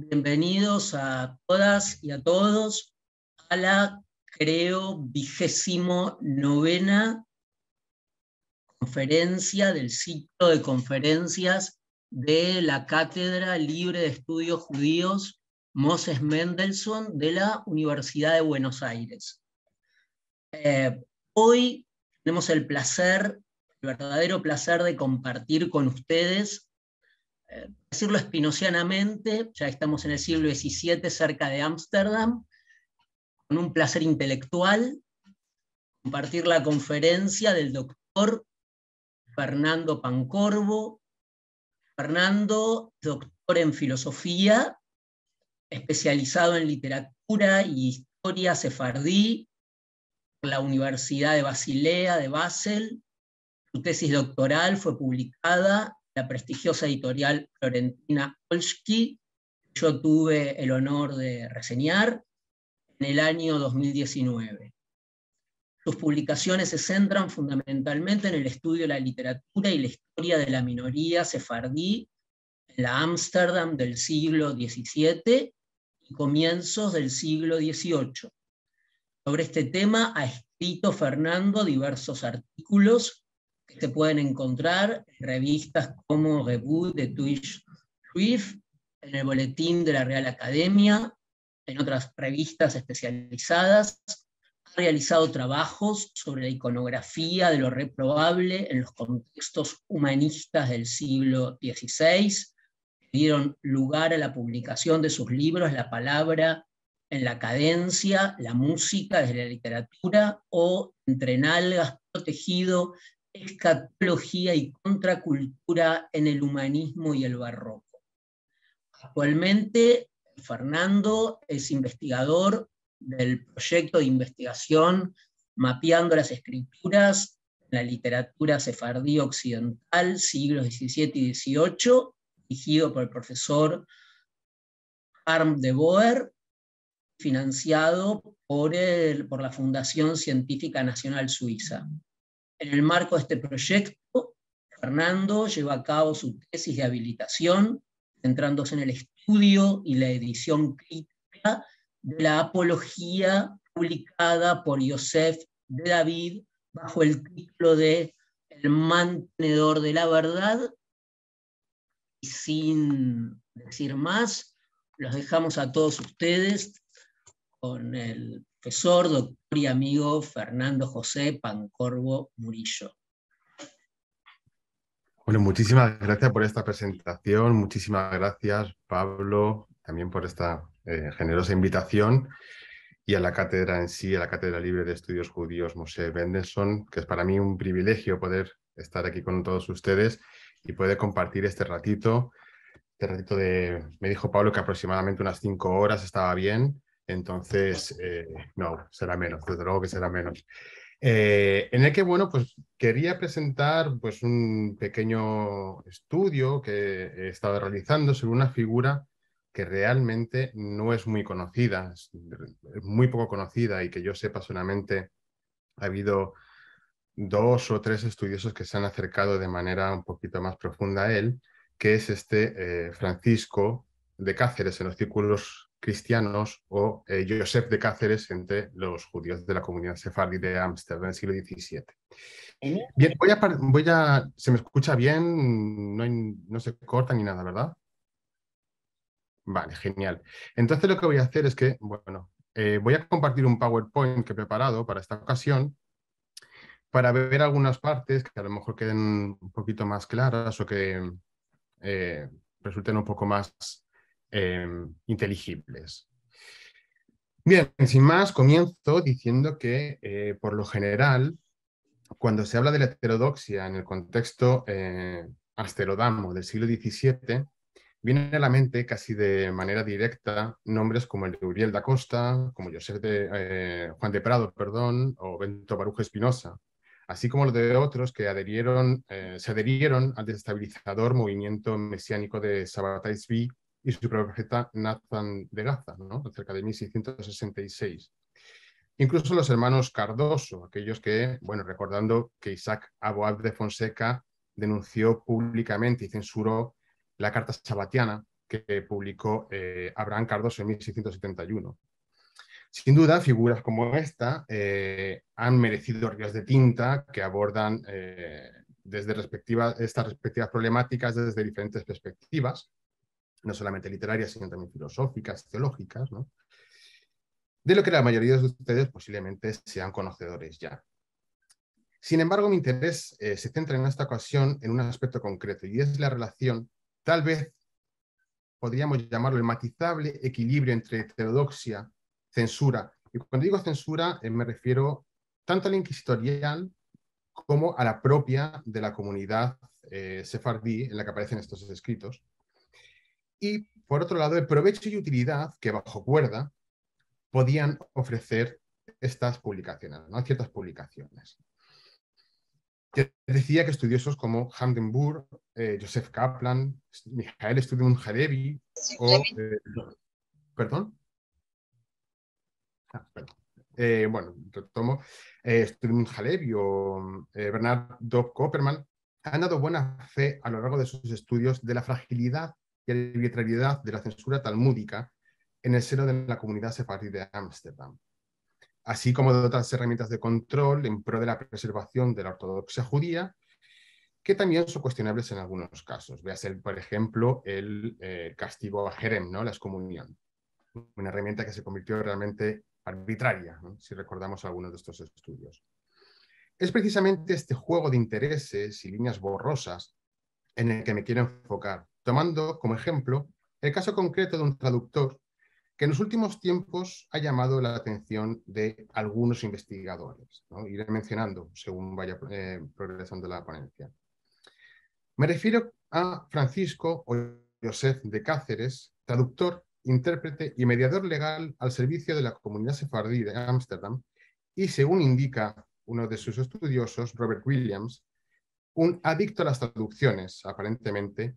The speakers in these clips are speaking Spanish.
Bienvenidos a todas y a todos a la, creo, vigésimo novena conferencia del ciclo de conferencias de la Cátedra Libre de Estudios Judíos Moses Mendelssohn de la Universidad de Buenos Aires. Eh, hoy tenemos el placer, el verdadero placer de compartir con ustedes decirlo Espinosianamente, ya estamos en el siglo XVII cerca de Ámsterdam, con un placer intelectual, compartir la conferencia del doctor Fernando Pancorbo. Fernando, doctor en filosofía, especializado en literatura y historia sefardí, por la Universidad de Basilea de Basel. Su tesis doctoral fue publicada la prestigiosa editorial florentina Olski, que yo tuve el honor de reseñar en el año 2019. Sus publicaciones se centran fundamentalmente en el estudio de la literatura y la historia de la minoría sefardí en la Ámsterdam del siglo XVII y comienzos del siglo XVIII. Sobre este tema ha escrito Fernando diversos artículos que se pueden encontrar en revistas como Revue de Twitch Riff, en el boletín de la Real Academia, en otras revistas especializadas. Ha realizado trabajos sobre la iconografía de lo reprobable en los contextos humanistas del siglo XVI, dieron lugar a la publicación de sus libros La palabra en la cadencia, la música desde la literatura o Entre nalgas protegido escatología y contracultura en el humanismo y el barroco. Actualmente, Fernando es investigador del proyecto de investigación Mapeando las Escrituras en la literatura sefardí occidental, siglos XVII y XVIII, dirigido por el profesor Arm de Boer, financiado por, por la Fundación Científica Nacional Suiza. En el marco de este proyecto, Fernando lleva a cabo su tesis de habilitación, centrándose en el estudio y la edición crítica de la apología publicada por Yosef de David bajo el título de El mantenedor de la verdad. Y sin decir más, los dejamos a todos ustedes con el profesor, doctor y amigo Fernando José Pancorvo Murillo. Bueno, muchísimas gracias por esta presentación, muchísimas gracias Pablo también por esta eh, generosa invitación y a la cátedra en sí, a la Cátedra Libre de Estudios Judíos Moshe Bendelson, que es para mí un privilegio poder estar aquí con todos ustedes y poder compartir este ratito, este ratito de, me dijo Pablo que aproximadamente unas cinco horas estaba bien, entonces, eh, no, será menos, desde luego que será menos. Eh, en el que, bueno, pues quería presentar pues, un pequeño estudio que he estado realizando sobre una figura que realmente no es muy conocida, muy poco conocida y que yo sepa solamente ha habido dos o tres estudiosos que se han acercado de manera un poquito más profunda a él, que es este eh, Francisco de Cáceres en los círculos cristianos o eh, Joseph de Cáceres entre los judíos de la comunidad sefardí de Ámsterdam del siglo XVII. Bien, voy a, ¿Se me escucha bien? No, se corta ni nada, ¿verdad? Vale, genial. Entonces lo que voy a hacer es que, bueno, eh, voy a compartir un PowerPoint que he preparado para esta ocasión para ver algunas partes que a lo mejor queden un poquito más claras o que eh, resulten un poco más Em, inteligibles. Bien, sin más, comienzo diciendo que eh, por lo general, cuando se habla de la heterodoxia en el contexto eh, asterodamo del siglo XVII, vienen a la mente casi de manera directa nombres como el de Uriel da Costa, como José de, eh, Juan de Prado, perdón, o Bento Barujo Espinosa, así como los de otros que eh, se adherieron al desestabilizador movimiento mesiánico de Sabbatai V y su profeta Nathan de Gaza, cerca de 1666. Incluso los hermanos Cardoso, aquellos que, bueno, recordando que Isaac Aboab de Fonseca denunció públicamente y censuró la Carta Sabatiana que publicó eh, Abraham Cardoso en 1671. Sin duda, figuras como esta eh, han merecido ríos de tinta que abordan eh, desde estas respectivas problemáticas desde diferentes perspectivas no solamente literarias, sino también filosóficas, teológicas, ¿no? de lo que la mayoría de ustedes posiblemente sean conocedores ya. Sin embargo, mi interés eh, se centra en esta ocasión en un aspecto concreto y es la relación, tal vez podríamos llamarlo el matizable equilibrio entre teodoxia, censura. Y cuando digo censura eh, me refiero tanto a la inquisitorial como a la propia de la comunidad eh, sefardí en la que aparecen estos escritos, y por otro lado el provecho y utilidad que bajo cuerda podían ofrecer estas publicaciones, ¿no? ciertas publicaciones. decía que estudiosos como Hamdenburg, eh, Joseph Kaplan, Michael eh, ah, eh, Studium Halevi o... ¿Perdón? bueno, retomo, Studium Halevi o Bernard Dob Copperman han dado buena fe a lo largo de sus estudios de la fragilidad y arbitrariedad de la censura talmúdica en el seno de la comunidad sefardí de Ámsterdam, así como de otras herramientas de control en pro de la preservación de la ortodoxia judía, que también son cuestionables en algunos casos. Voy a ser, por ejemplo, el eh, castigo a Jerem, ¿no? la excomunión, una herramienta que se convirtió realmente arbitraria, si recordamos algunos de estos estudios. Es precisamente este juego de intereses y líneas borrosas en el que me quiero enfocar, tomando como ejemplo el caso concreto de un traductor que en los últimos tiempos ha llamado la atención de algunos investigadores. Iré mencionando según vaya eh, progresando la ponencia. Me refiero a Francisco Josef de Cáceres, traductor, intérprete y mediador legal al servicio de la comunidad sefardí de Ámsterdam y, según indica uno de sus estudiosos, Robert Williams, un adicto a las traducciones, aparentemente,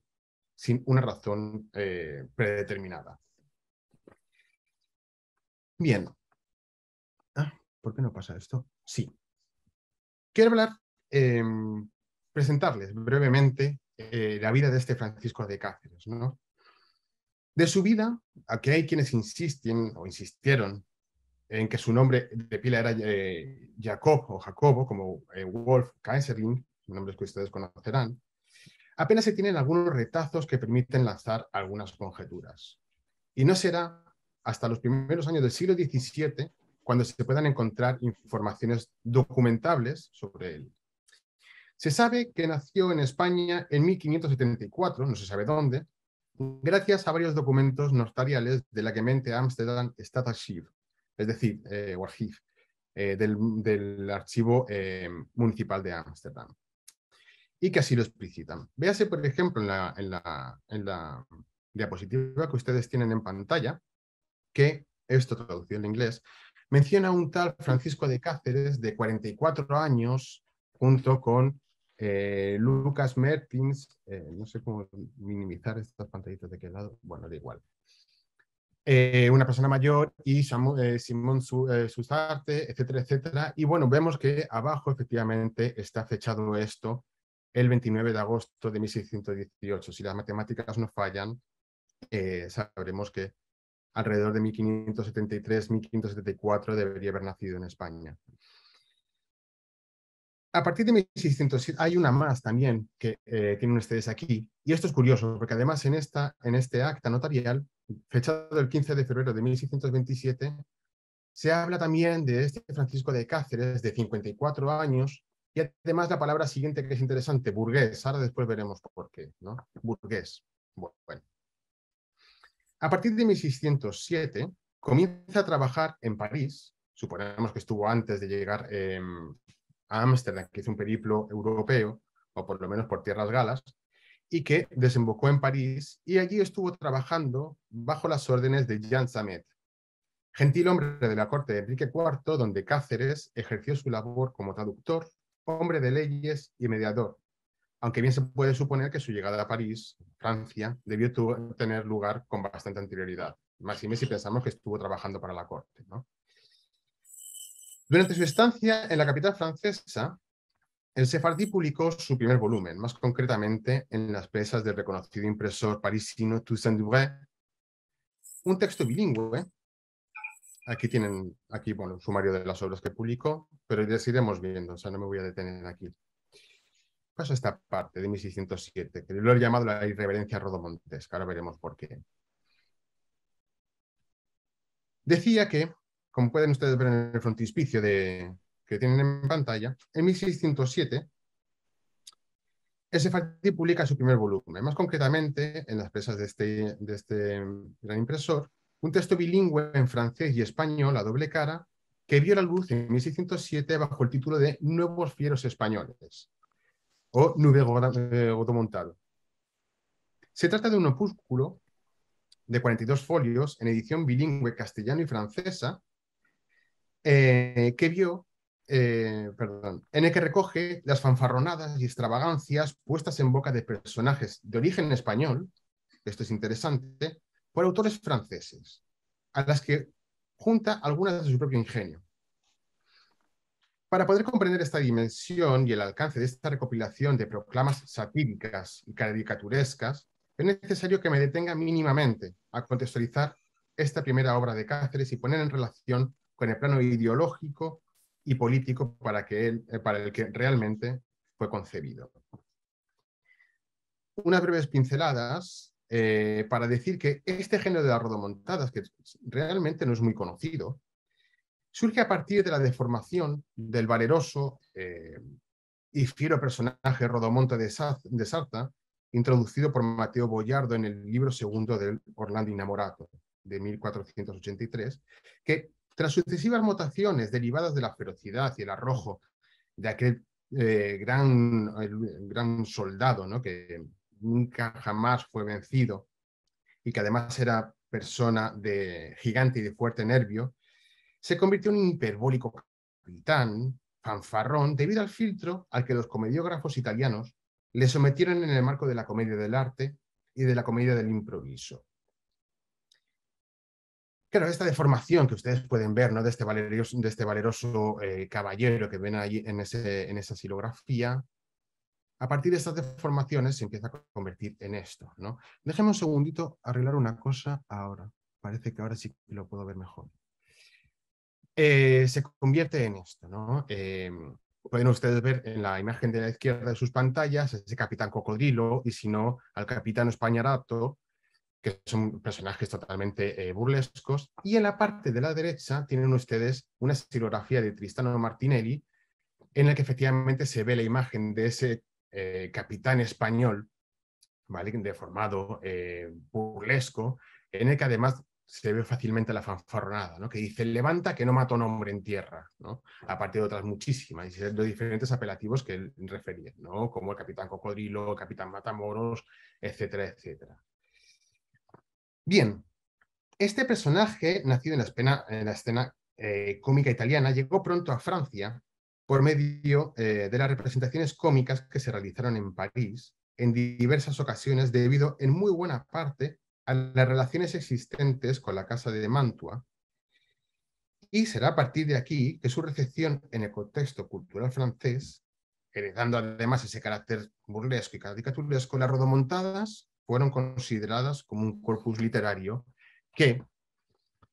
sin una razón eh, predeterminada. Bien. Ah, ¿Por qué no pasa esto? Sí. Quiero hablar, em, presentarles brevemente eh, la vida de este Francisco de Cáceres. ¿no? De su vida, aquí hay quienes insisten o insistieron en que su nombre de pila era eh, Jacob o Jacobo, como Wolf Kaiserling, nombres que ustedes conocerán, apenas se tienen algunos retazos que permiten lanzar algunas conjeturas. Y no será hasta los primeros años del siglo XVII cuando se puedan encontrar informaciones documentables sobre él. Se sabe que nació en España en 1574, no se sabe dónde, gracias a varios documentos notariales de la que mente Amsterdam Archive, es decir, eh, eh del, Archivo eh, Municipal de Amsterdam y que así lo explicitan. Véase, por ejemplo, en la, diapositiva que ustedes tienen en pantalla, que esto traducido en inglés, menciona un tal Francisco de Cáceres, de 44 años, junto con eh, Lucas Mertins, eh, no sé cómo minimizar estas pantallitas de qué lado, bueno, da igual. Eh, una persona mayor y Simón Su, Susarte, etcétera, etcétera. Y bueno, vemos que abajo efectivamente está fechado esto el 29 de agosto de 1618. Si las matemáticas no fallan, eh, sabremos que alrededor de 1573-1574 debería haber nacido en España. A partir de 1607 hay una más también que eh, tiene tienen ustedes aquí, y esto es curioso, porque además en, esta, en este acta notarial, fechado el 15 de febrero de 1627, se habla también de este Francisco de Cáceres, de 54 años, y además la palabra siguiente que es interesante, burgués. Ahora después veremos por qué, ¿no? Burgués. Bueno. A partir de 1607 comienza a trabajar en París. Suponemos que estuvo antes de llegar em, a Ámsterdam, que hizo un periplo europeo, o por lo menos por tierras galas, y que desembocó en París y allí estuvo trabajando bajo las órdenes de Jean Samet, gentil hombre de la corte de Enrique IV, donde Cáceres ejerció su labor como traductor hombre de leyes y mediador, aunque bien se puede suponer que su llegada a París, Francia, debió tener lugar con bastante anterioridad, más y si pensamos que estuvo trabajando para la corte. Durante su estancia en la capital francesa, el Sefardí publicó su primer volumen, más concretamente en las presas del reconocido impresor parisino Toussaint Dubré, un texto bilingüe Aquí tienen, aquí, bueno, un sumario de las obras que publicó, pero ya iremos viendo, o sea, no me voy a detener aquí. Paso a esta parte de 1607, que lo he llamado la irreverencia rodomontesca, ahora veremos por qué. Decía que, como pueden ustedes ver en el frontispicio de, que tienen en pantalla, en 1607 Sfati publica su primer volumen, más concretamente en las presas de este, de este gran impresor, un texto bilingüe en francés y español, a doble cara, que vio la luz en 1607 bajo el título de Nuevos Fieros Españoles o Nouveau eh, Montado. Se trata de un opúsculo de 42 folios en edición bilingüe castellano y francesa eh, que vio, eh, en el que recoge las fanfarronadas y extravagancias puestas en boca de personajes de origen español, esto es interesante, por autores franceses, a las que junta algunas de su propio ingenio. Para poder comprender esta dimensión y el alcance de esta recopilación de proclamas satíricas y caricaturescas, es necesario que me detenga mínimamente a contextualizar esta primera obra de Cáceres y poner en relación con el plano ideológico y político para, que eh, para el que realmente fue concebido. Unas breves pinceladas eh, para decir que este género de las rodomontadas, que realmente no es muy conocido, surge a partir de la deformación del valeroso eh, y fiero personaje Rodomonte de, de Sarta, introducido por Mateo Boyardo en el libro segundo del Orlando inamorado de 1483, que tras sucesivas mutaciones derivadas de la ferocidad y el arrojo de aquel eh, gran, gran soldado ¿no? que, nunca jamás fue vencido y que además era persona de gigante y de fuerte nervio, se convirtió en un hiperbólico capitán, fanfarrón, debido al filtro al que los comediógrafos italianos le sometieron en el marco de la comedia del arte y de la comedia del improviso. Claro, esta deformación que ustedes pueden ver ¿no? de este valeroso, de este valeroso eh, caballero que ven ahí en, en esa silografía a partir de estas deformaciones se empieza a convertir en esto. ¿no? Déjeme un segundito arreglar una cosa ahora. Parece que ahora sí lo puedo ver mejor. Eh, se convierte en esto. ¿no? Em, pueden ustedes ver en la imagen de la izquierda de sus pantallas ese capitán cocodrilo y si no al capitán españarato, que son personajes totalmente eh, burlescos. Y en la parte de la derecha tienen ustedes una estilografía de Tristano Martinelli en la que efectivamente se ve la imagen de ese eh, capitán español, ¿vale? de formado eh, burlesco, en el que además se ve fácilmente la fanfarronada, ¿no? que dice, levanta que no mató un hombre en tierra, ¿no? de otras muchísimas, y los diferentes apelativos que él refería, ¿no? como el capitán cocodrilo, el capitán matamoros, etcétera, etcétera. Bien, este personaje, nacido en la, escena eh, cómica italiana, llegó pronto a Francia por medio eh, de las representaciones cómicas que se realizaron en París en diversas ocasiones debido en muy buena parte a las relaciones existentes con la Casa de Mantua, y será a partir de aquí que su recepción en el contexto cultural francés, heredando además ese carácter burlesco y caricaturesco, las rodomontadas fueron consideradas como un corpus literario que,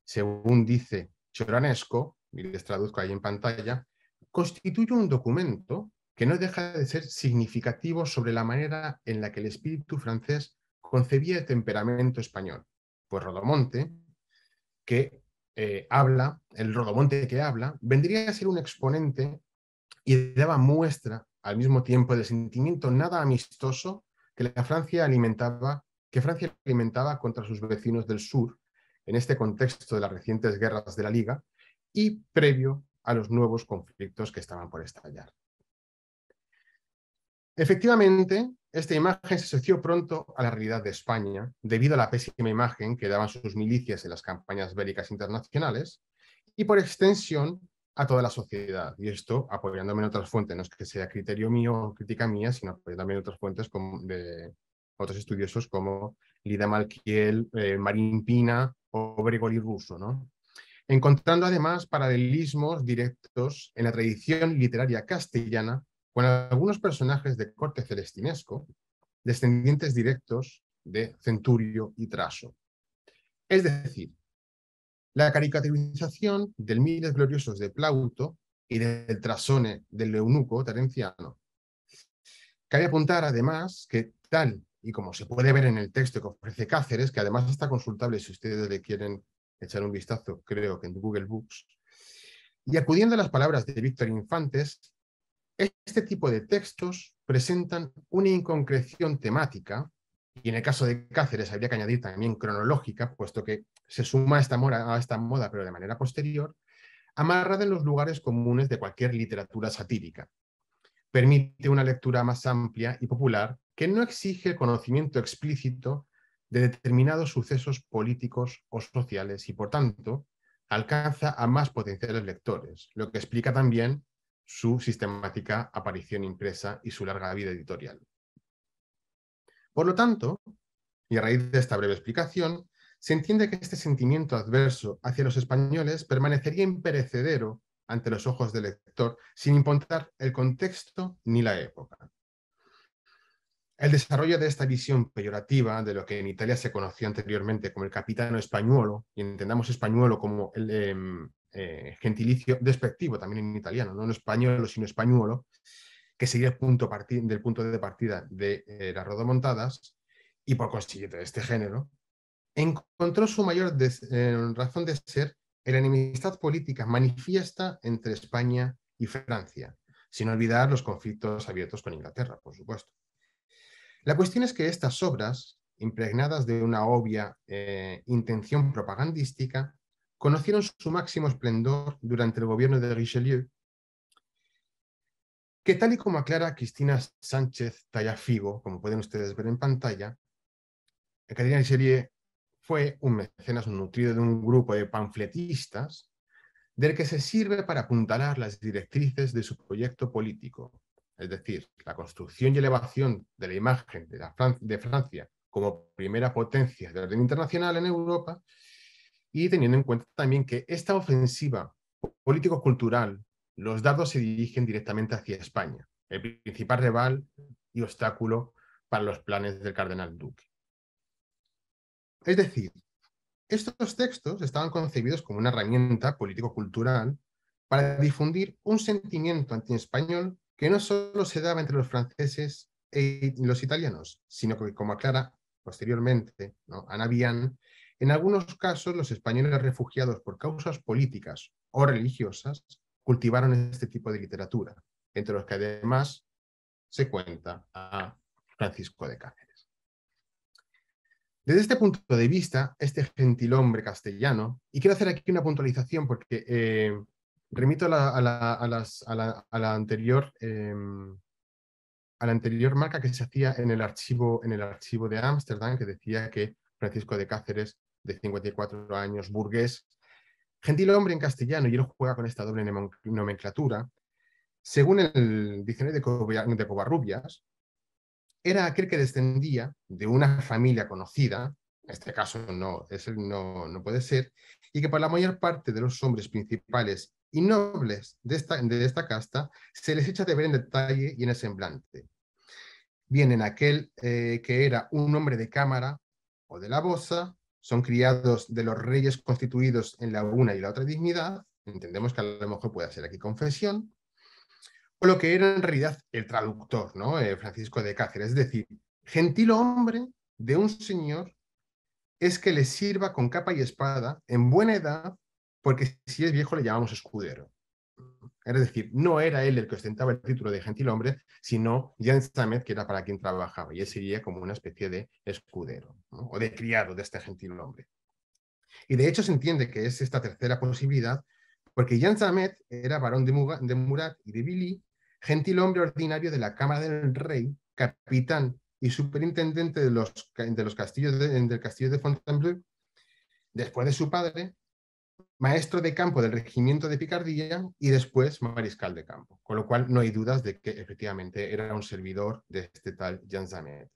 según dice Choranesco, y les traduzco ahí en pantalla, constituye un documento que no deja de ser significativo sobre la manera en la que el espíritu francés concebía el temperamento español. Pues Rodomonte, que eh, habla, el Rodomonte que habla, vendría a ser un exponente y daba muestra al mismo tiempo del sentimiento nada amistoso que la Francia alimentaba, que Francia alimentaba contra sus vecinos del sur en este contexto de las recientes guerras de la Liga y previo a los nuevos conflictos que estaban por estallar. Efectivamente, esta imagen se asoció pronto a la realidad de España, debido a la pésima imagen que daban sus milicias en las campañas bélicas internacionales y por extensión a toda la sociedad. Y esto apoyándome en otras fuentes, no es que sea criterio mío o crítica mía, sino apoyándome en otras fuentes como de otros estudiosos como Lida Malkiel, eh, Marín Pina o Gregory Russo. ¿no? encontrando además paralelismos directos en la tradición literaria castellana con algunos personajes de corte celestinesco, descendientes directos de Centurio y Traso. Es decir, la caricaturización del Miles Gloriosos de Plauto y del Trasone del eunuco terenciano. Cabe apuntar además que tal y como se puede ver en el texto que ofrece Cáceres, que además está consultable si ustedes le quieren echar un vistazo, creo que en Google Books. Y acudiendo a las palabras de Víctor Infantes, este tipo de textos presentan una inconcreción temática, y en el caso de Cáceres habría que añadir también cronológica, puesto que se suma a esta, moda, a esta moda, pero de manera posterior, amarrada en los lugares comunes de cualquier literatura satírica. Permite una lectura más amplia y popular que no exige conocimiento explícito de determinados sucesos políticos o sociales y, por tanto, alcanza a más potenciales lectores, lo que explica también su sistemática aparición impresa y su larga vida editorial. Por lo tanto, y a raíz de esta breve explicación, se entiende que este sentimiento adverso hacia los españoles permanecería imperecedero ante los ojos del lector sin importar el contexto ni la época. El desarrollo de esta visión peyorativa de lo que en Italia se conoció anteriormente como el capitano españolo, y entendamos españolo como el em, eh, gentilicio despectivo también en italiano, no en español, sino españolo, que sería el punto del punto de partida de eh, las rodomontadas, y por consiguiente de este género, encontró su mayor eh, razón de ser en la enemistad política manifiesta entre España y Francia, sin olvidar los conflictos abiertos con Inglaterra, por supuesto. La cuestión es que estas obras, impregnadas de una obvia eh, intención propagandística, conocieron su máximo esplendor durante el gobierno de Richelieu, que tal y como aclara Cristina Sánchez Tallafigo, como pueden ustedes ver en pantalla, Catalina Richelieu fue un mecenas nutrido de un grupo de panfletistas del que se sirve para apuntalar las directrices de su proyecto político, es decir, la construcción y elevación de la imagen de, Francia como primera potencia de orden internacional en Europa y teniendo en cuenta también que esta ofensiva político-cultural, los dardos se dirigen directamente hacia España, el principal rival y obstáculo para los planes del cardenal Duque. Es decir, estos textos estaban concebidos como una herramienta político-cultural para difundir un sentimiento anti-español que no solo se daba entre los franceses y e los italianos, sino que, como aclara posteriormente Ana Bian, en algunos casos los españoles refugiados por causas políticas o religiosas cultivaron este tipo de literatura, entre los que además se cuenta a Francisco de Cáceres. Desde este punto de vista, este gentilhombre castellano, y quiero hacer aquí una puntualización porque eh, remito a la, anterior, em, a la anterior marca que se hacía en el archivo, en el archivo de Ámsterdam, que decía que Francisco de Cáceres, de 54 años, burgués, gentil hombre en castellano, y él juega con esta doble nomenclatura, según el diccionario de Covarrubias, era aquel que descendía de una familia conocida, en este caso no, es, no, no puede ser, y que para la mayor parte de los hombres principales y nobles de esta, de esta casta se les echa de ver en detalle y en el semblante. vienen aquel eh, que era un hombre de cámara o de la bosa, son criados de los reyes constituidos en la una y la otra dignidad, entendemos que a lo mejor puede ser aquí confesión, o lo que era en realidad el traductor, ¿no? Eh, Francisco de Cáceres, es decir, gentil hombre de un señor es que le sirva con capa y espada, en buena edad, porque si es viejo le llamamos escudero. Es decir, no era él el que ostentaba el título de gentilhombre, sino Jan Samet, que era para quien trabajaba, y él sería como una especie de escudero o de criado de este gentilhombre. Y de hecho se entiende que es esta tercera posibilidad, porque Jan Samet era varón de, Murat y de Billy, gentilhombre ordinario de la Cámara del Rey, capitán y superintendente de los, de los castillos del castillo de Fontainebleau, después de su padre, maestro de campo del regimiento de Picardía y después mariscal de campo, con lo cual no hay dudas de que efectivamente era un servidor de este tal Jean Zamet.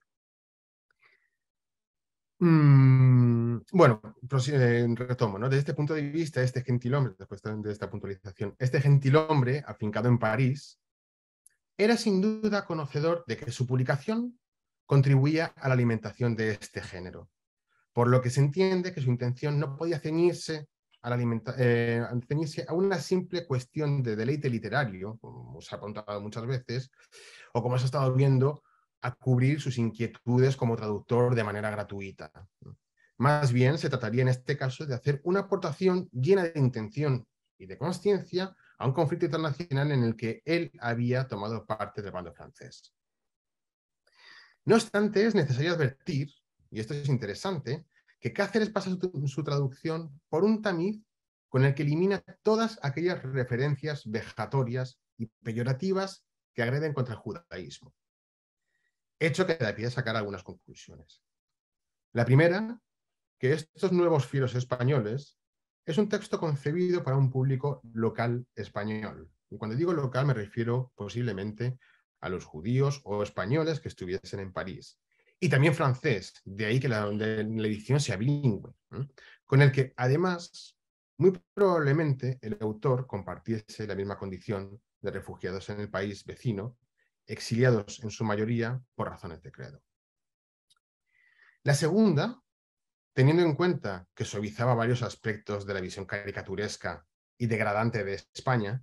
Mm, bueno, eh, retomo, ¿no? Desde este punto de vista, este gentilhombre, después de esta puntualización, este gentilhombre afincado en París, era sin duda conocedor de que su publicación contribuía a la alimentación de este género, por lo que se entiende que su intención no podía ceñirse a eh, a una simple cuestión de deleite literario, como se ha contado muchas veces, o como se ha estado viendo, a cubrir sus inquietudes como traductor de manera gratuita. Más bien se trataría en este caso de hacer una aportación llena de intención y de conciencia a un conflicto internacional en el que él había tomado parte del bando francés. No obstante, es necesario advertir, y esto es interesante, que Cáceres pasa su, traducción por un tamiz con el que elimina todas aquellas referencias vejatorias y peyorativas que agreden contra el judaísmo. Hecho que da pie a sacar algunas conclusiones. La primera, que estos nuevos filos españoles es un texto concebido para un público local español. Y cuando digo local me refiero posiblemente a los judíos o españoles que estuviesen en París, y también francés, de ahí que la, la edición sea bilingüe, con el que además muy probablemente el autor compartiese la misma condición de refugiados en el país vecino, exiliados en su mayoría por razones de credo. La segunda, teniendo en cuenta que suavizaba varios aspectos de la visión caricaturesca y degradante de España,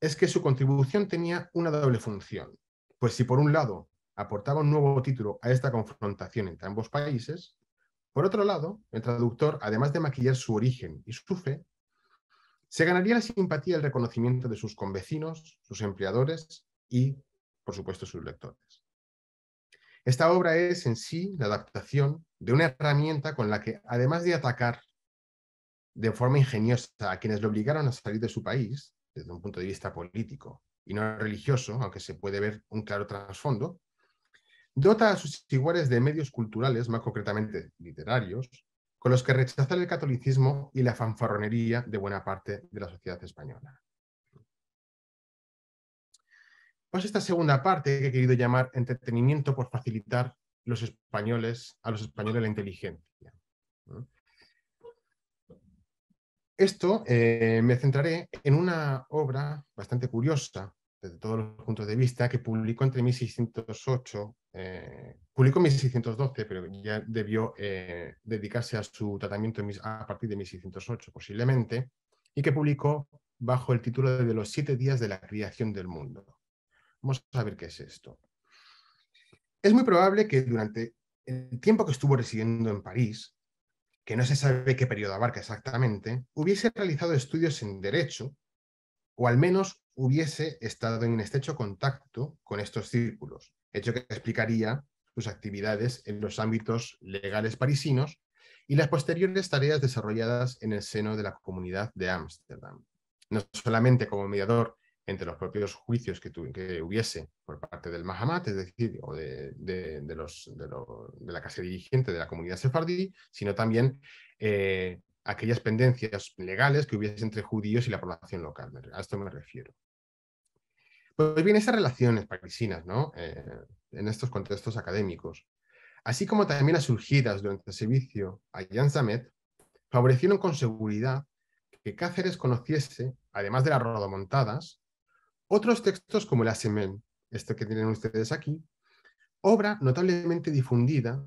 es que su contribución tenía una doble función, pues si por un lado aportaba un nuevo título a esta confrontación entre ambos países, por otro lado, el traductor, además de maquillar su origen y su fe, se ganaría la simpatía y el reconocimiento de sus convecinos, sus empleadores y, por supuesto, sus lectores. Esta obra es en sí la adaptación de una herramienta con la que, además de atacar de forma ingeniosa a quienes le obligaron a salir de su país, desde un punto de vista político y no religioso, aunque se puede ver un claro trasfondo, dota a sus iguales de medios culturales, más concretamente literarios, con los que rechazar el catolicismo y la fanfarronería de buena parte de la sociedad española. Pues esta segunda parte que he querido llamar entretenimiento por facilitar los españoles, a los españoles la inteligencia. Esto eh, me centraré en una obra bastante curiosa desde todos los puntos de vista, que publicó entre 1608, eh, publicó en 1612, pero ya debió eh, dedicarse a su tratamiento a partir de 1608 posiblemente, y que publicó bajo el título de Los siete días de la creación del mundo. Vamos a ver qué es esto. Es muy probable que durante el tiempo que estuvo residiendo en París, que no se sabe qué periodo abarca exactamente, hubiese realizado estudios en derecho o al menos hubiese estado en estrecho contacto con estos círculos, hecho que explicaría sus actividades en los ámbitos legales parisinos y las posteriores tareas desarrolladas en el seno de la comunidad de Ámsterdam, no solamente como mediador entre los propios juicios que, hubiese por parte del Mahamat, es decir, o de, la casa dirigente de la comunidad sefardí, sino también eh, aquellas pendencias legales que hubiese entre judíos y la población local. A esto me refiero. Pues bien, esas relaciones parisinas, ¿no? Eh, en estos contextos académicos, así como también las surgidas durante el servicio a Jan favorecieron con seguridad que Cáceres conociese, además de las rodomontadas, otros textos como el semen esto que tienen ustedes aquí, obra notablemente difundida,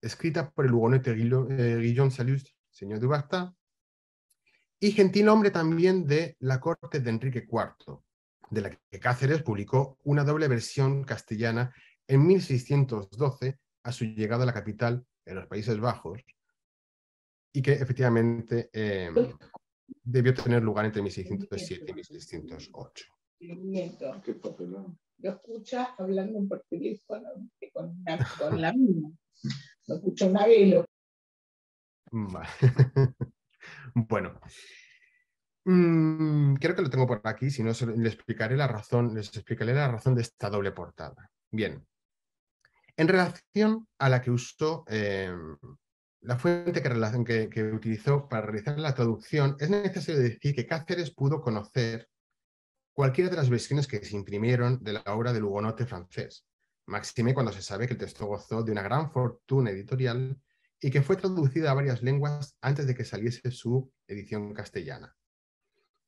escrita por el hugonete Guillaume eh, Salust, señor Dubartin, y gentil hombre también de la corte de Enrique IV, de la que Cáceres publicó una doble versión castellana en 1612 a su llegada a la capital en los Países Bajos y que efectivamente eh, debió tener lugar entre 1607 y 1608. lo escucha hablando en portugués con, la misma. Lo escucho una vez. Lo... bueno. Mm, creo que lo tengo por aquí, si no, les explicaré la razón, les explicaré la razón de esta doble portada. Bien. En relación a la que usó, eh, la fuente que, que utilizó para realizar la traducción, es necesario decir que Cáceres pudo conocer cualquiera de las versiones que se imprimieron de la obra del hugonote francés, máxime cuando se sabe que el texto gozó de una gran fortuna editorial y que fue traducida a varias lenguas antes de que saliese su edición castellana.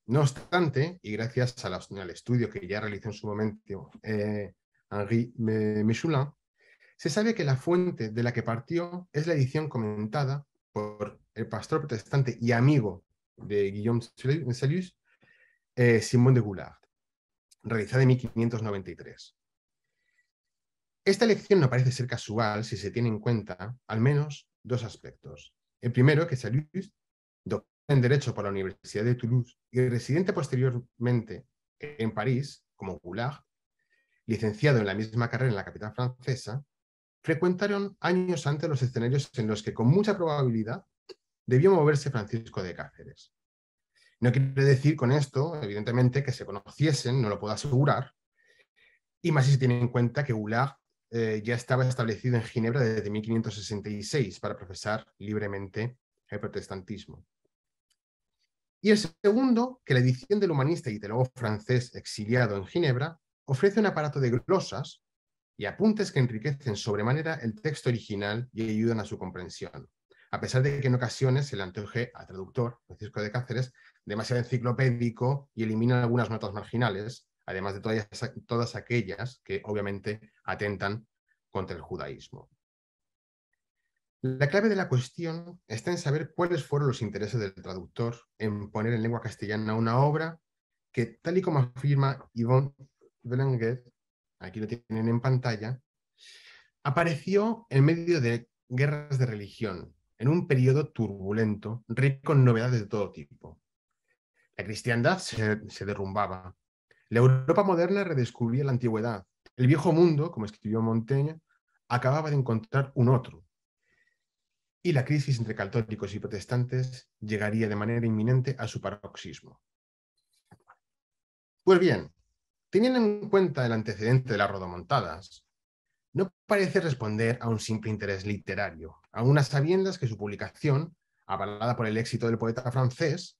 No obstante, y gracias al estudio que ya realizó en su momento eh, Henri Michelin, se sabe que la fuente de la que partió es la edición comentada por el pastor protestante y amigo de Guillaume Salus, eh, Simón de Goulart, realizada en 1593. Esta elección no parece ser casual si se tiene en cuenta al menos dos aspectos. El primero, que Salus en Derecho por la Universidad de Toulouse y residente posteriormente en París, como Goulart, licenciado en la misma carrera en la capital francesa, frecuentaron años antes los escenarios en los que con mucha probabilidad debió moverse Francisco de Cáceres. No quiere decir con esto, evidentemente, que se conociesen, no lo puedo asegurar, y más si se tiene en cuenta que Goulart eh, ya estaba establecido en Ginebra desde 1566 para profesar libremente el protestantismo. Y el segundo, que la edición del humanista y teólogo francés exiliado en Ginebra ofrece un aparato de glosas y apuntes que enriquecen sobremanera el texto original y ayudan a su comprensión, a pesar de que en ocasiones se le antoje a traductor, Francisco de Cáceres, demasiado enciclopédico y elimina algunas notas marginales, además de todas aquellas que obviamente atentan contra el judaísmo. La clave de la cuestión está en saber cuáles fueron los intereses del traductor en poner en lengua castellana una obra que, tal y como afirma Yvonne Belenguer, aquí lo tienen en pantalla, apareció en medio de guerras de religión, en un periodo turbulento, rico en novedades de todo tipo. La cristiandad se, se derrumbaba. La Europa moderna redescubría la antigüedad. El viejo mundo, como escribió Montaigne, acababa de encontrar un otro, y la crisis entre católicos y protestantes llegaría de manera inminente a su paroxismo. Pues bien, teniendo en cuenta el antecedente de las rodomontadas, no parece responder a un simple interés literario, a unas sabiendas que su publicación, avalada por el éxito del poeta francés,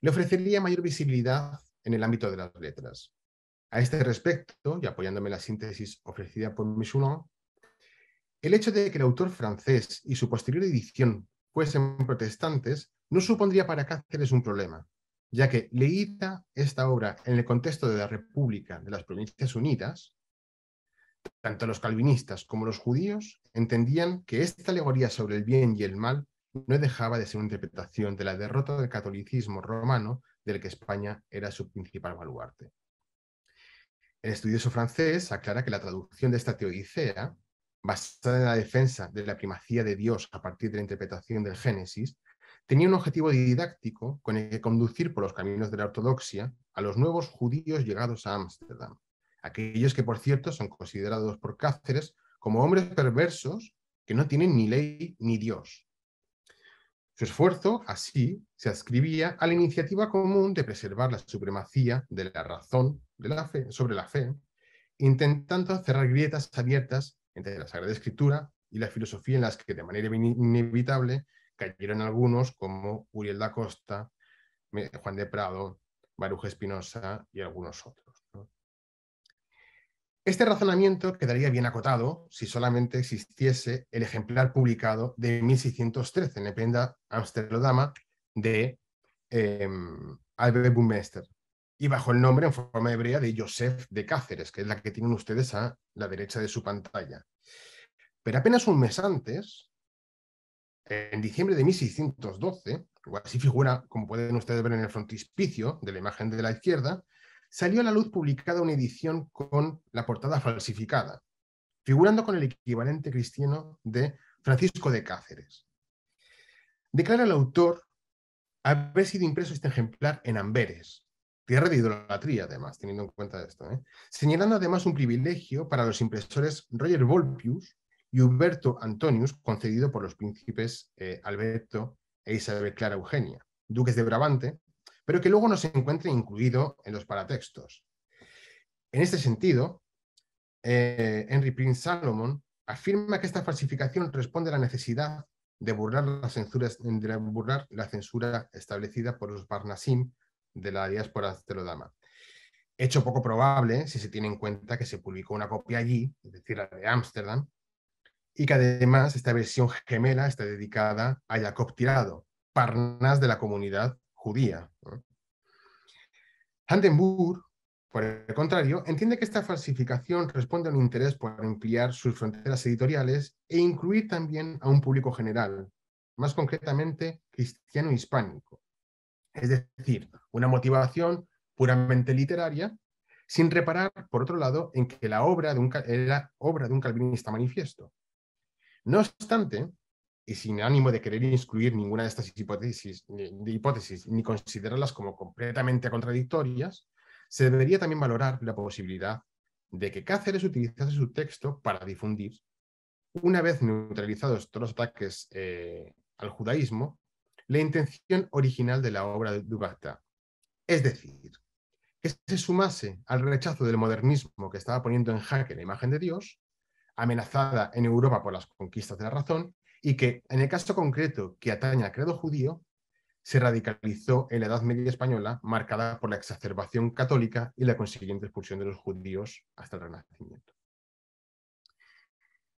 le ofrecería mayor visibilidad en el ámbito de las letras. A este respecto, y apoyándome en la síntesis ofrecida por Michelin, el hecho de que el autor francés y su posterior edición fuesen protestantes no supondría para Cáceres un problema, ya que leída esta obra en el contexto de la República de las Provincias Unidas, tanto los calvinistas como los judíos entendían que esta alegoría sobre el bien y el mal no dejaba de ser una interpretación de la derrota del catolicismo romano del que España era su principal baluarte. El estudioso francés aclara que la traducción de esta teodicea basada en la defensa de la primacía de Dios a partir de la interpretación del Génesis, tenía un objetivo didáctico con el que conducir por los caminos de la ortodoxia a los nuevos judíos llegados a Ámsterdam, aquellos que por cierto son considerados por Cáceres como hombres perversos que no tienen ni ley ni Dios. Su esfuerzo, así, se ascribía a la iniciativa común de preservar la supremacía de la razón sobre la fe, intentando cerrar grietas abiertas de la Sagrada Escritura y la filosofía en las que de manera inevitable cayeron algunos como Uriel da Costa, Juan de Prado, Baruja Espinosa y algunos otros. Este razonamiento quedaría bien acotado si solamente existiese el ejemplar publicado de 1613 en la prenda de em, Albert Bumester y bajo el nombre en forma hebrea de Joseph de Cáceres, que es la que tienen ustedes a la derecha de su pantalla. Pero apenas un mes antes, en diciembre de 1612, así figura, como pueden ustedes ver en el frontispicio de la imagen de la izquierda, salió a la luz publicada una edición con la portada falsificada, figurando con el equivalente cristiano de Francisco de Cáceres. Declara el autor haber sido impreso este ejemplar en Amberes, tierra de idolatría, además, teniendo en cuenta esto, ¿eh? señalando además un privilegio para los impresores Roger Volpius y Huberto Antonius, concedido por los príncipes eh, Alberto e Isabel Clara Eugenia, duques de Brabante, pero que luego no se encuentra incluido en los paratextos. En este sentido, eh, Henry Prince Salomon afirma que esta falsificación responde a la necesidad de burlar la, censura, de burlar la censura establecida por los Barnasim de la diáspora Terodama. Hecho poco probable si se tiene en cuenta que se publicó una copia allí, es decir, la de Ámsterdam, y que además esta versión gemela está dedicada a Jacob Tirado, parnas de la comunidad judía. Handenburg, por el contrario, entiende que esta falsificación responde a un interés por ampliar sus fronteras editoriales e incluir también a un público general, más concretamente cristiano hispánico. Es decir, una motivación puramente literaria, sin reparar, por otro lado, en que la obra de un, era obra de un calvinista manifiesto. No obstante, y sin ánimo de querer incluir ninguna de estas hipótesis ni, considerarlas como completamente contradictorias, se debería también valorar la posibilidad de que Cáceres utilizase su texto para difundir, una vez neutralizados todos los ataques eh, al judaísmo, la intención original de la obra de Dubasta, es decir, que se sumase al rechazo del modernismo que estaba poniendo en jaque la imagen de Dios, amenazada en Europa por las conquistas de la razón, y que, en el caso concreto que atañe al credo judío, se radicalizó en la Edad Media Española, marcada por la exacerbación católica y la consiguiente expulsión de los judíos hasta el Renacimiento.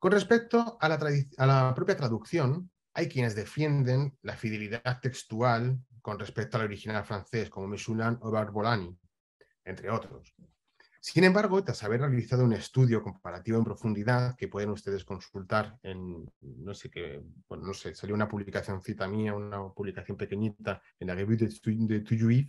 Con respecto a la propia traducción, hay quienes defienden la fidelidad textual con respecto al original francés, como Michulan o Barbolani, entre otros. Sin embargo, tras haber realizado un estudio comparativo en profundidad que pueden ustedes consultar en, no sé qué, bueno, no sé, salió una publicación cita mía, una publicación pequeñita en la Revue de, de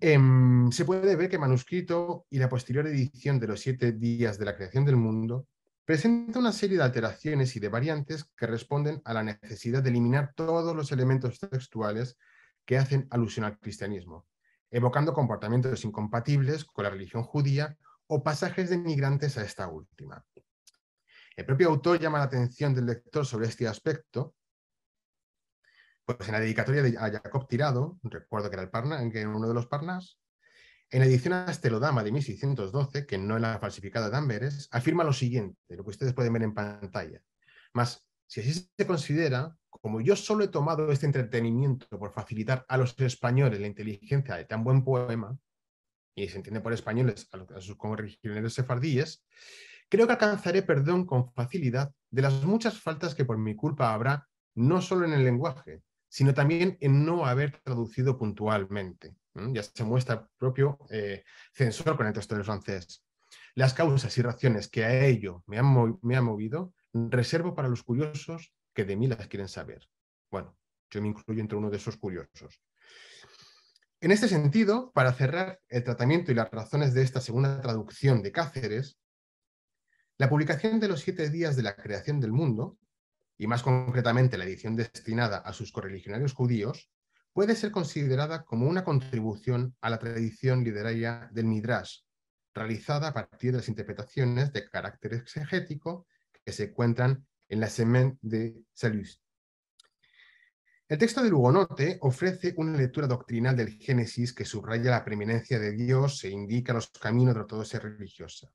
em, se puede ver que el manuscrito y la posterior edición de los siete días de la creación del mundo presenta una serie de alteraciones y de variantes que responden a la necesidad de eliminar todos los elementos textuales que hacen alusión al cristianismo, evocando comportamientos incompatibles con la religión judía o pasajes de migrantes a esta última. El propio autor llama la atención del lector sobre este aspecto, pues en la dedicatoria de, a Jacob Tirado, recuerdo que era, el que era uno de los parnas, en la edición Astelodama de 1612, que no es la falsificada de Amberes, afirma lo siguiente, lo que ustedes pueden ver en pantalla. Más, si así se considera, como yo solo he tomado este entretenimiento por facilitar a los españoles la inteligencia de tan buen poema, y se entiende por españoles a, sus los sefardíes, creo que alcanzaré perdón con facilidad de las muchas faltas que por mi culpa habrá no solo en el lenguaje, sino también en no haber traducido puntualmente ya se muestra el propio eh, censor con el texto del francés. Las causas y razones que a ello me han, me han movido reservo para los curiosos que de mí las quieren saber. Bueno, yo me incluyo entre uno de esos curiosos. En este sentido, para cerrar el tratamiento y las razones de esta segunda traducción de Cáceres, la publicación de los siete días de la creación del mundo, y más concretamente la edición destinada a sus correligionarios judíos, puede ser considerada como una contribución a la tradición literaria del Midrash, realizada a partir de las interpretaciones de carácter exegético que se encuentran en la Semen de Salus. El texto de Lugonote ofrece una lectura doctrinal del Génesis que subraya la preeminencia de Dios e indica los caminos de la ortodoxia religiosa.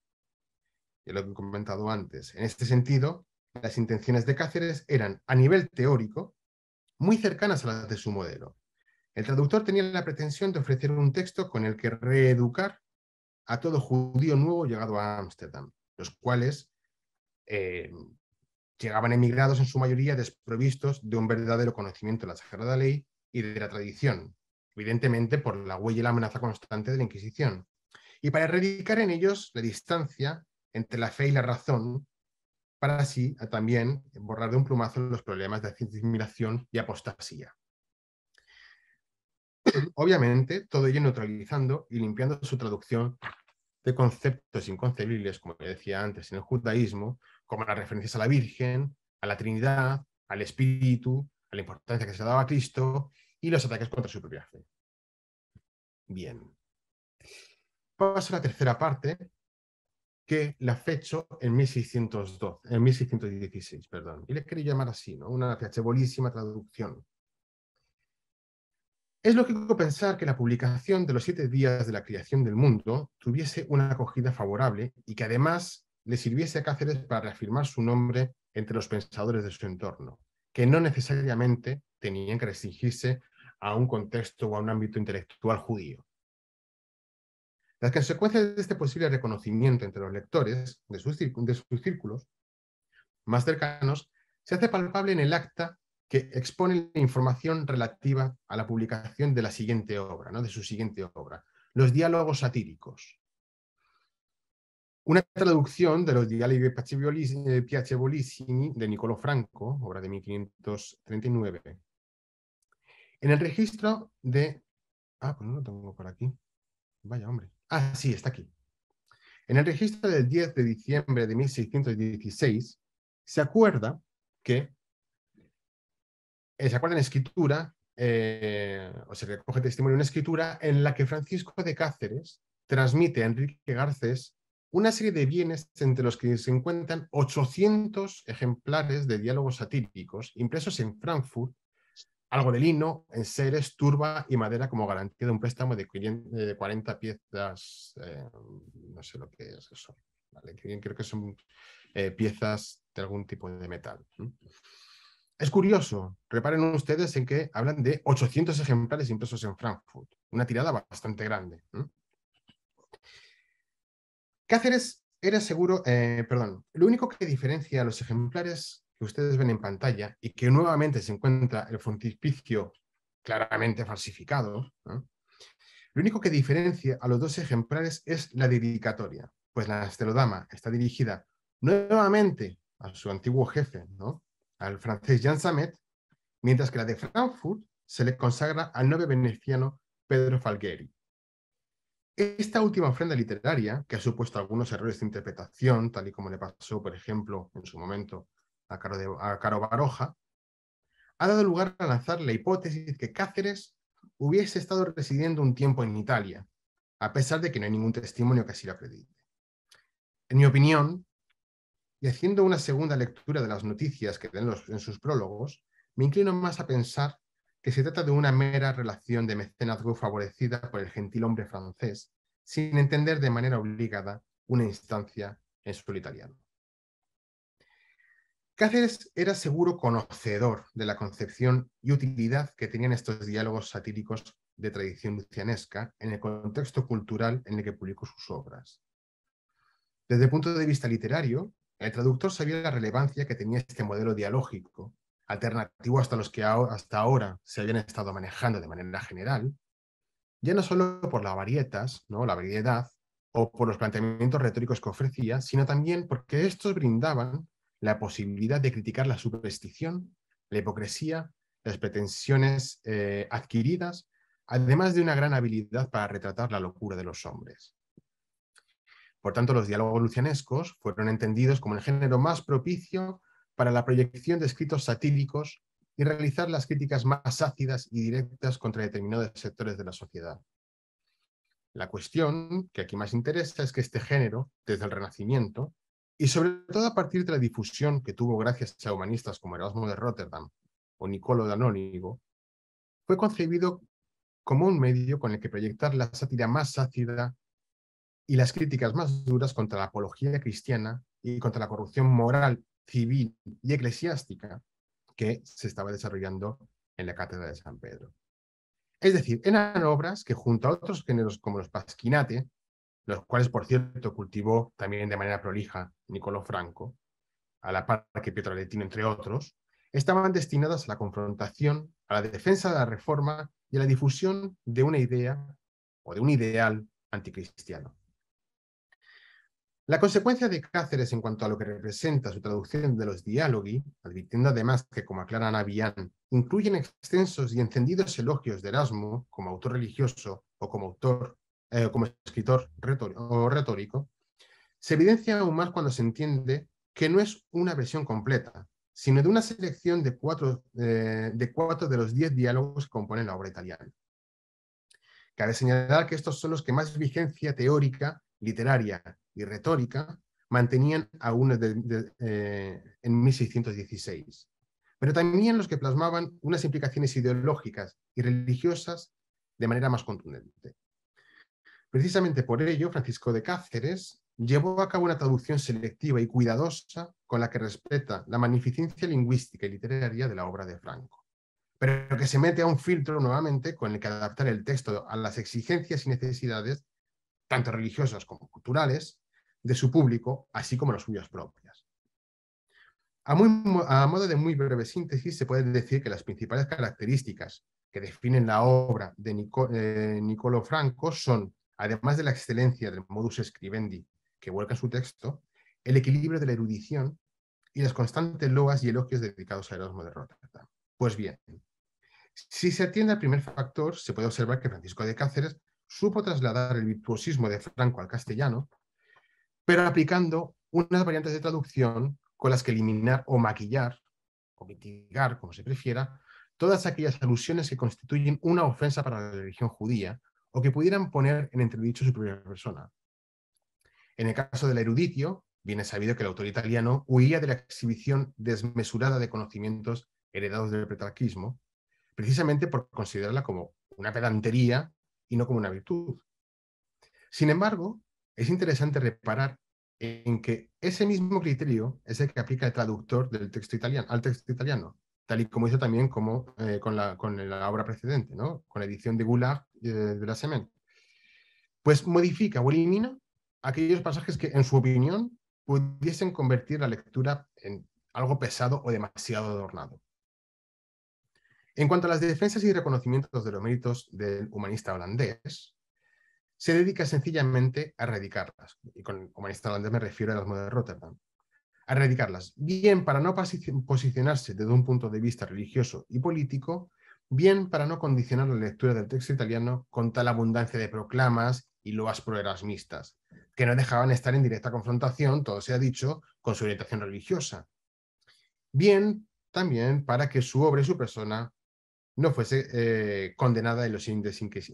Y lo que he comentado antes. En este sentido, las intenciones de Cáceres eran, a nivel teórico, muy cercanas a las de su modelo. El traductor tenía la pretensión de ofrecer un texto con el que reeducar a todo judío nuevo llegado a Ámsterdam, los cuales eh, llegaban emigrados en su mayoría desprovistos de un verdadero conocimiento de la Sagrada Ley y de la tradición, evidentemente por la huella y la amenaza constante de la Inquisición, y para erradicar en ellos la distancia entre la fe y la razón, para así también borrar de un plumazo los problemas de asimilación y apostasía. Obviamente, todo ello neutralizando y limpiando su traducción de conceptos inconcebibles, como decía antes, en el judaísmo, como las referencias a la Virgen, a la Trinidad, al Espíritu, a la importancia que se daba a Cristo y los ataques contra su propia fe. Bien. Paso a la tercera parte, que la fecho en en 1616, perdón. Y le quería llamar así, ¿no? Una fechabolísima traducción. Es lógico pensar que la publicación de los siete días de la creación del mundo tuviese una acogida favorable y que además le sirviese a Cáceres para reafirmar su nombre entre los pensadores de su entorno, que no necesariamente tenían que restringirse a un contexto o a un ámbito intelectual judío. Las consecuencias de este posible reconocimiento entre los lectores de sus, de sus círculos más cercanos se hace palpable en el acta que expone la información relativa a la publicación de la siguiente obra, de su siguiente obra, los diálogos satíricos. Una traducción de los diálogos de Piacevolisini de Niccolò Franco, obra de 1539. En el registro de... Ah, pues no lo tengo por aquí. Vaya hombre. Ah, sí, está aquí. En el registro del 10 de diciembre de 1616 se acuerda que eh, se acuerda escritura, eh, o se recoge testimonio en una escritura en la que Francisco de Cáceres transmite a Enrique Garcés una serie de bienes entre los que se encuentran 800 ejemplares de diálogos satíricos impresos en Frankfurt, algo de lino, en seres turba y madera como garantía de un préstamo de 40 eh, piezas, no sé lo que es eso, creo que son piezas de algún tipo de metal. Es curioso, reparen ustedes en que hablan de 800 ejemplares impresos en Frankfurt, una tirada bastante grande. Cáceres era seguro, eh, perdón, lo único que diferencia a los ejemplares que ustedes ven en pantalla y que nuevamente se encuentra el frontispicio claramente falsificado, lo único que diferencia a los dos ejemplares es la dedicatoria, pues la Estelodama está dirigida nuevamente a su antiguo jefe, ¿no? al francés Jan Samet, mientras que la de Frankfurt se le consagra al noble veneciano Pedro Falgueri. Esta última ofrenda literaria, que ha supuesto algunos errores de interpretación, tal y como le pasó, por ejemplo, en su momento a Caro, Baroja, ha dado lugar a lanzar la hipótesis de que Cáceres hubiese estado residiendo un tiempo en Italia, a pesar de que no hay ningún testimonio que así lo acredite. En mi opinión, y haciendo una segunda lectura de las noticias que ven en sus prólogos, me inclino más a pensar que se trata de una mera relación de mecenazgo favorecida por el gentil hombre francés, sin entender de manera obligada una instancia en su italiano. Cáceres era seguro conocedor de la concepción y utilidad que tenían estos diálogos satíricos de tradición lucianesca en el contexto cultural en el que publicó sus obras. Desde el punto de vista literario, el traductor sabía la relevancia que tenía este modelo dialógico, alternativo hasta los que hasta ahora se habían estado manejando de manera general, ya no solo por las varietas, la variedad, o por los planteamientos retóricos que ofrecía, sino también porque estos brindaban la posibilidad de criticar la superstición, la hipocresía, las pretensiones eh, adquiridas, además de una gran habilidad para retratar la locura de los hombres. Por tanto, los diálogos lucianescos fueron entendidos como el género más propicio para la proyección de escritos satíricos y realizar las críticas más ácidas y directas contra determinados sectores de la sociedad. La cuestión que aquí más interesa es que este género, desde el Renacimiento, y sobre todo a partir de la difusión que tuvo gracias a humanistas como Erasmo de Rotterdam o Nicolo Anónigo, fue concebido como un medio con el que proyectar la sátira más ácida y las críticas más duras contra la apología cristiana y contra la corrupción moral, civil y eclesiástica que se estaba desarrollando en la Cátedra de San Pedro. Es decir, eran obras que junto a otros géneros como los pasquinate, los cuales por cierto cultivó también de manera prolija Nicolò Franco, a la par que Pietro Letino entre otros, estaban destinadas a la confrontación, a la defensa de la reforma y a la difusión de una idea o de un ideal anticristiano. La consecuencia de Cáceres en cuanto a lo que representa su traducción de los diálogos, advirtiendo además que, como aclara Navián, incluyen extensos y encendidos elogios de Erasmo como autor religioso o como autor, eh, como escritor retórico, se evidencia aún más cuando se entiende que no es una versión completa, sino de una selección eh, de, cuatro de los diez diálogos que componen la obra italiana. Cabe señalar que estos son los que más vigencia teórica literaria y retórica mantenían aún eh, en 1616, pero también los que plasmaban unas implicaciones ideológicas y religiosas de manera más contundente. Precisamente por ello, Francisco de Cáceres llevó a cabo una traducción selectiva y cuidadosa con la que respeta la magnificencia lingüística y literaria de la obra de Franco, pero que se mete a un filtro nuevamente con el que adaptar el texto a las exigencias y necesidades tanto religiosas como culturales, de su público, así como las suyas propias. A, modo de muy breve síntesis, se puede decir que las principales características que definen la obra de Niccolo eh, Franco son, además de la excelencia del modus escribendi que vuelca en su texto, el equilibrio de la erudición y las constantes loas y elogios dedicados a Erasmo de Rotterdam. Pues bien, si se atiende al primer factor, se puede observar que Francisco de Cáceres supo trasladar el virtuosismo de Franco al castellano, pero aplicando unas variantes de traducción con las que eliminar o maquillar, o mitigar, como se prefiera, todas aquellas alusiones que constituyen una ofensa para la religión judía o que pudieran poner en entredicho su propia persona. En el caso del eruditio, viene sabido que el autor italiano huía de la exhibición desmesurada de conocimientos heredados del pretarquismo, precisamente por considerarla como una pedantería y no como una virtud. Sin embargo, es interesante reparar en que ese mismo criterio es el que aplica el traductor del texto italiano, al texto italiano, tal y como hizo también como, eh, con, la, obra precedente, ¿no? con la edición de Goulart eh, de la Semen. Pues modifica o elimina aquellos pasajes que, en su opinión, pudiesen convertir la lectura en algo pesado o demasiado adornado. En cuanto a las defensas y reconocimientos de los méritos del humanista holandés, se dedica sencillamente a erradicarlas. Y con humanista holandés me refiero a las modas de Rotterdam. A erradicarlas, bien para no posicionarse desde un punto de vista religioso y político, bien para no condicionar la lectura del texto italiano con tal abundancia de proclamas y loas mixtas, que no dejaban estar en directa confrontación, todo se ha dicho, con su orientación religiosa. Bien también para que su obra y su persona no fuese eh, condenada en los índices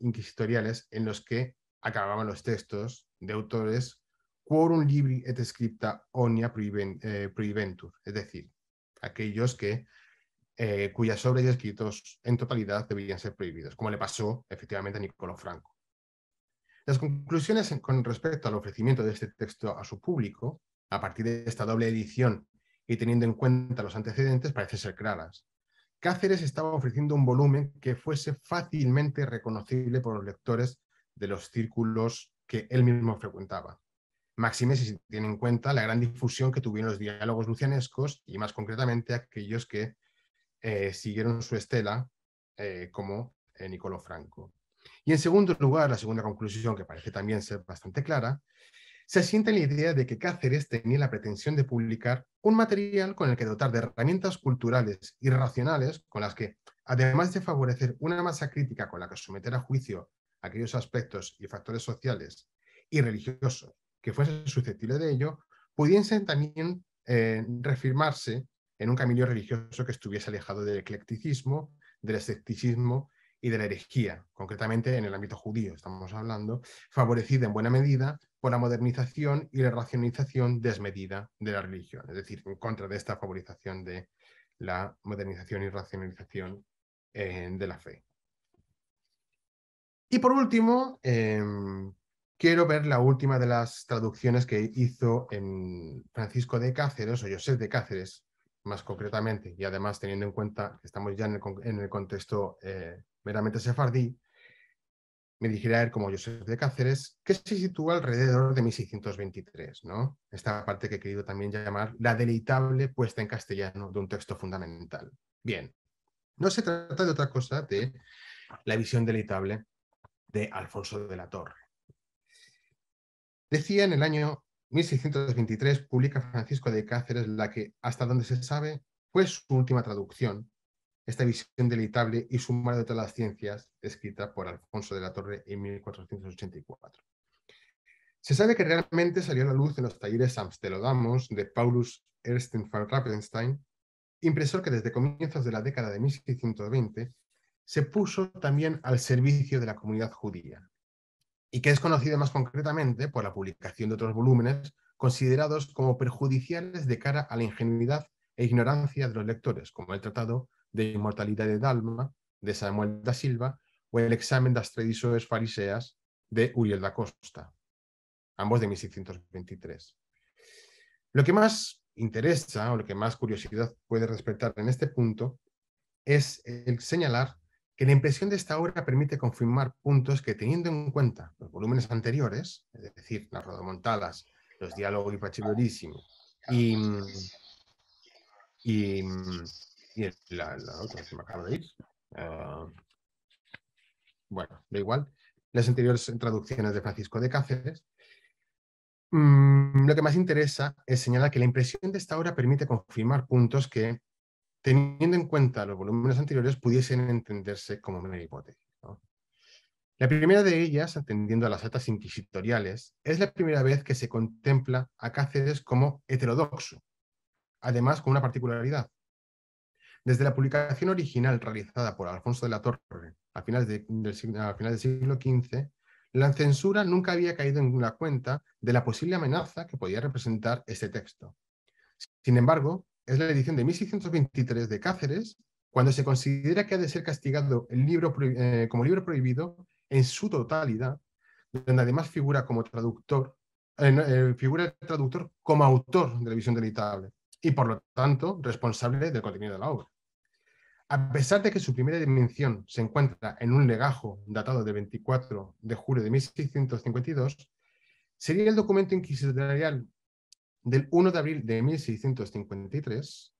inquisitoriales en los que acababan los textos de autores quorum libri et scripta onia eh, prohibentur, es decir, aquellos que, eh, cuyas obras y escritos en totalidad debían ser prohibidos, como le pasó efectivamente a Nicolás Franco. Las conclusiones con respecto al ofrecimiento de este texto a su público, a partir de esta doble edición y teniendo en cuenta los antecedentes, parecen ser claras. Cáceres estaba ofreciendo un volumen que fuese fácilmente reconocible por los lectores de los círculos que él mismo frecuentaba. Máxime si se tiene en cuenta la gran difusión que tuvieron los diálogos lucianescos y más concretamente aquellos que eh, siguieron su estela eh, como eh, Franco. Y en segundo lugar, la segunda conclusión que parece también ser bastante clara se siente la idea de que Cáceres tenía la pretensión de publicar un material con el que dotar de herramientas culturales y racionales con las que, además de favorecer una masa crítica con la que someter a juicio aquellos aspectos y factores sociales y religiosos que fuesen susceptibles de ello, pudiesen también eh, reafirmarse en un camino religioso que estuviese alejado del eclecticismo, del escepticismo y de la herejía, concretamente en el ámbito judío, estamos hablando, favorecida en buena medida por la modernización y la racionalización desmedida de la religión, es decir, en contra de esta favorización de la modernización y racionalización eh, de la fe. Y por último, em, quiero ver la última de las traducciones que hizo en Francisco de Cáceres, o José de Cáceres, más concretamente, y además teniendo en cuenta que estamos ya en el, contexto eh, Veramente sefardí, me dijera él como soy de Cáceres, que se sitúa alrededor de 1623, ¿no? Esta parte que he querido también llamar la deleitable puesta en castellano de un texto fundamental. Bien, no se trata de otra cosa de la visión deleitable de Alfonso de la Torre. Decía en el año 1623 publica Francisco de Cáceres la que, hasta donde se sabe, fue su última traducción esta visión deleitable y sumario de todas las ciencias, escrita por Alfonso de la Torre en 1484. Se sabe que realmente salió a la luz en los talleres Amstelodamos de Paulus Ersten van Rappenstein, impresor que desde comienzos de la década de 1620 se puso también al servicio de la comunidad judía y que es conocido más concretamente por la publicación de otros volúmenes considerados como perjudiciales de cara a la ingenuidad e ignorancia de los lectores, como el tratado de Inmortalidad de Dalma, de Samuel da Silva, o el examen de las tradiciones fariseas, de Uriel da Costa, ambos de 1623. Lo que más interesa o lo que más curiosidad puede respetar en este punto es el señalar que la impresión de esta obra permite confirmar puntos que, teniendo en cuenta los volúmenes anteriores, es decir, las rodomontadas, los diálogos y y, y y la, otra se me acaba de ir. Ah, bueno, da igual. Las anteriores traducciones de Francisco de Cáceres. Mm, lo que más interesa es señalar que la impresión de esta obra permite confirmar puntos que, teniendo en cuenta los volúmenes anteriores, pudiesen entenderse como una hipótesis. La primera de ellas, atendiendo a las actas inquisitoriales, es la primera vez que se contempla a Cáceres como heterodoxo, además con una particularidad desde la publicación original realizada por Alfonso de la Torre a finales, del, siglo, XV, la censura nunca había caído en la cuenta de la posible amenaza que podía representar este texto. Sin embargo, es la edición de 1623 de Cáceres cuando se considera que ha de ser castigado el libro, eh, como libro prohibido en su totalidad, donde además figura como traductor, eh, eh, figura el traductor como autor de la visión delitable y por lo tanto responsable del contenido de la obra. A pesar de que su primera dimensión se encuentra en un legajo datado de 24 de julio de 1652, sería el documento inquisitorial del 1 de abril de 1653.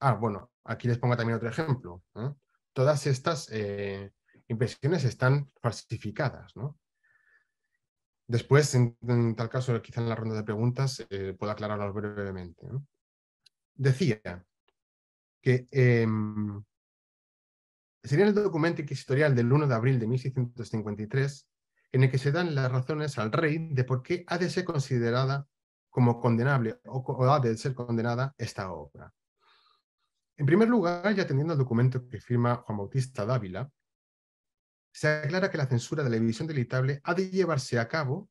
Ah, bueno, aquí les pongo también otro ejemplo. ¿eh? Todas estas eh, impresiones están falsificadas. Después, en, tal caso, quizá en la ronda de preguntas eh, puedo pueda aclararlos brevemente. Decía, que em, sería el documento inquisitorial del 1 de abril de 1653, en el que se dan las razones al rey de por qué ha de ser considerada como condenable o, ha de ser condenada esta obra. En primer lugar, y atendiendo al documento que firma Juan Bautista Dávila, se aclara que la censura de la división delitable ha de llevarse a cabo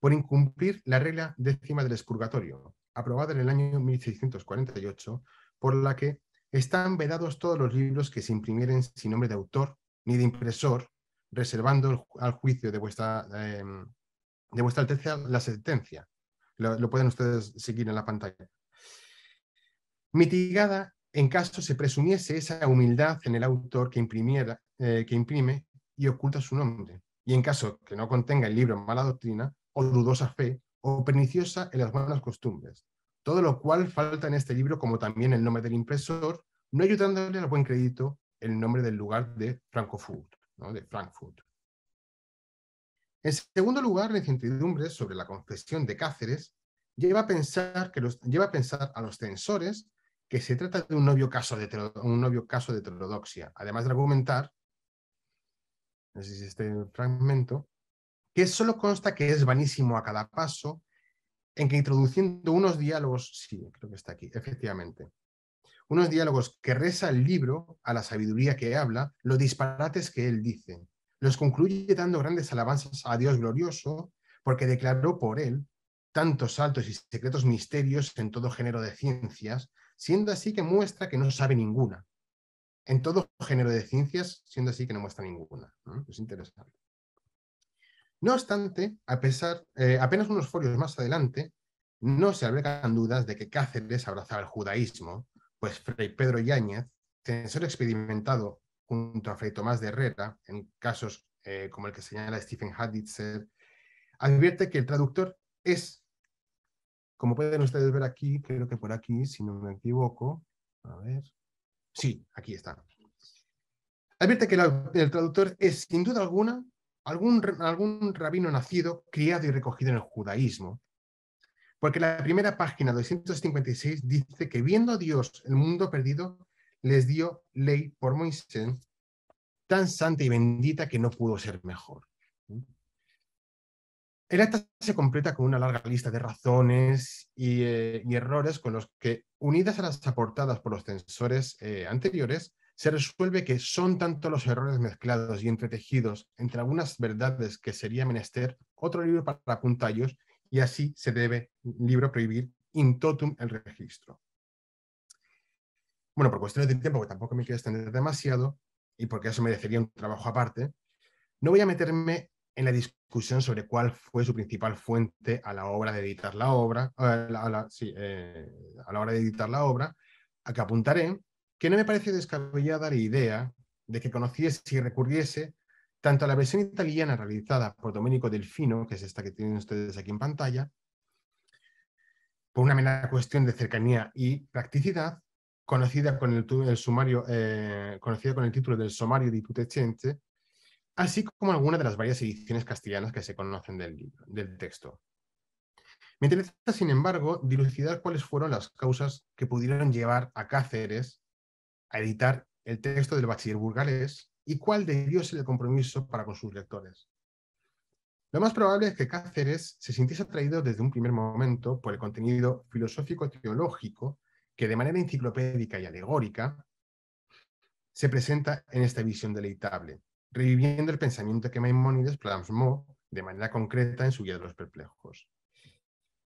por incumplir la regla décima del expurgatorio, aprobada en el año 1648, por la que están vedados todos los libros que se imprimieren sin nombre de autor ni de impresor, reservando al juicio de vuestra, em, de vuestra Alteza la sentencia. Lo, pueden ustedes seguir en la pantalla. Mitigada en caso se presumiese esa humildad en el autor que, imprimiera, eh, que imprime y oculta su nombre, y en caso que no contenga el libro mala doctrina o dudosa fe o perniciosa en las buenas costumbres, todo lo cual falta en este libro, como también el nombre del impresor, no ayudándole al buen crédito el nombre del lugar de Frankfurt. De Frankfurt. En segundo lugar, la incertidumbre sobre la confesión de Cáceres lleva a pensar, que lleva a, pensar a los censores que se trata de un novio caso de, un caso de heterodoxia, además de argumentar, este fragmento, que solo consta que es vanísimo a cada paso, en que introduciendo unos diálogos, sí, creo que está aquí, efectivamente, unos diálogos que reza el libro a la sabiduría que habla, los disparates que él dice. Los concluye dando grandes alabanzas a Dios glorioso, porque declaró por él tantos altos y secretos misterios en todo género de ciencias, siendo así que muestra que no sabe ninguna. En todo género de ciencias, siendo así que no muestra ninguna. Es interesante. No obstante, a pesar, eh, apenas unos folios más adelante, no se albergan dudas de que Cáceres abrazaba el judaísmo, pues Fray Pedro Yáñez, censor experimentado junto a Fray Tomás de Herrera, en casos eh, como el que señala Stephen Haditzer, advierte que el traductor es, como pueden ustedes ver aquí, creo que por aquí, si no me equivoco, a ver, sí, aquí está. Advierte que el traductor es, sin duda alguna, algún, rabino nacido, criado y recogido en el judaísmo. Porque la primera página 256 dice que viendo a Dios el mundo perdido, les dio ley por Moisés tan santa y bendita que no pudo ser mejor. ¿Mm? El acta se completa con una larga lista de razones eh, y, errores con los que, unidas a las aportadas por los censores eh, anteriores, se resuelve que son tanto los errores mezclados y entretejidos entre algunas verdades que sería menester otro libro para apuntallos y así se debe libro prohibir in totum el registro. Bueno, por cuestiones de tiempo, que tampoco me quiero extender demasiado y porque eso merecería un trabajo aparte, no voy a meterme en la discusión sobre cuál fue su principal fuente a la obra de editar la obra, eh, eh, a la hora de editar la obra, a que apuntaré que no me parece descabellada la idea de que conociese y recurriese tanto a la versión italiana realizada por Domenico Delfino, que es esta que tienen ustedes aquí en pantalla, por una mera cuestión de cercanía y practicidad, conocida con el, eh, con el título del Somario di Putecente, así como alguna de las varias ediciones castellanas que se conocen del texto. Me interesa, sin embargo, dilucidar cuáles fueron las causas que pudieron llevar a Cáceres a editar el texto del bachiller burgalés y cuál debió ser el compromiso para con sus lectores. Lo más probable es que Cáceres se sintiese atraído desde un primer momento por el contenido filosófico-teológico que de manera enciclopédica y alegórica se presenta en esta visión deleitable, reviviendo el pensamiento que Maimónides plasmó de manera concreta en su Guía de los Perplejos.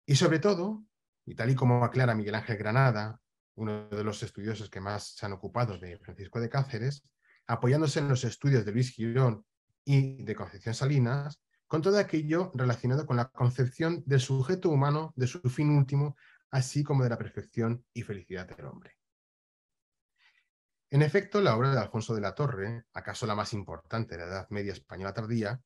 Y sobre todo, y tal y como aclara Miguel Ángel Granada uno de los estudiosos que más se han ocupado de Francisco de Cáceres, apoyándose en los estudios de Luis Girón y de Concepción Salinas, con todo aquello relacionado con la concepción del sujeto humano, de su fin último, así como de la perfección y felicidad del hombre. En efecto, la obra de Alfonso de la Torre, acaso la más importante de la Edad Media Española tardía,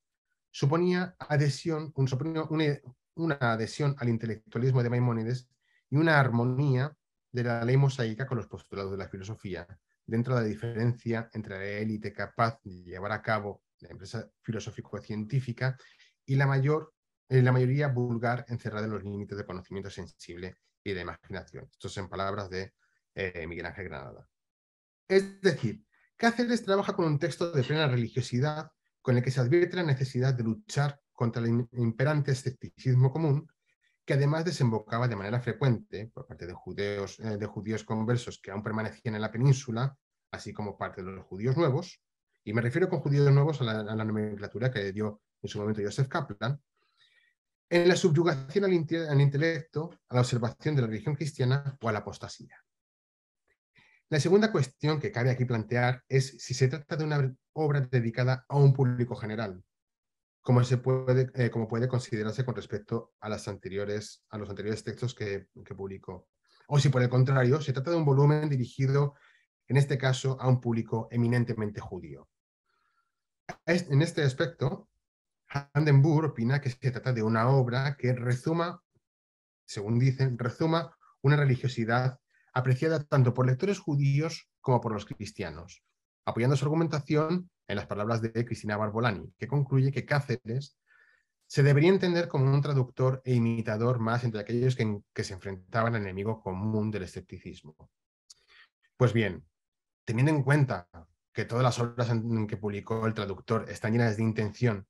suponía adhesión, un, una adhesión al intelectualismo de Maimónides y una armonía de la ley mosaica con los postulados de la filosofía, dentro de la diferencia entre la élite capaz de llevar a cabo la empresa filosófico-científica y la, mayor, eh, la mayoría vulgar encerrada en los límites de conocimiento sensible y de imaginación. Esto es en palabras de eh, Miguel Ángel Granada. Es decir, Cáceres trabaja con un texto de plena religiosidad con el que se advierte la necesidad de luchar contra el imperante escepticismo común que además desembocaba de manera frecuente por parte eh, de judíos, conversos que aún permanecían en la península, así como parte de los judíos nuevos, y me refiero con judíos nuevos a la, nomenclatura que dio en su momento Joseph Kaplan, en la subyugación al intelecto, a la observación de la religión cristiana o a la apostasía. La segunda cuestión que cabe aquí plantear es si se trata de una obra dedicada a un público general, como, se puede, eh, puede considerarse con respecto a, las anteriores, a los anteriores textos que, publicó. O si por el contrario, se trata de un volumen dirigido, en este caso, a un público eminentemente judío. En este aspecto, Handenburg opina que se trata de una obra que resuma según dicen, resuma una religiosidad apreciada tanto por lectores judíos como por los cristianos. Apoyando su argumentación, en las palabras de Cristina Barbolani, que concluye que Cáceres se debería entender como un traductor e imitador más entre aquellos que, se enfrentaban al enemigo común del escepticismo. Pues bien, teniendo en cuenta que todas las obras en que publicó el traductor están llenas de intención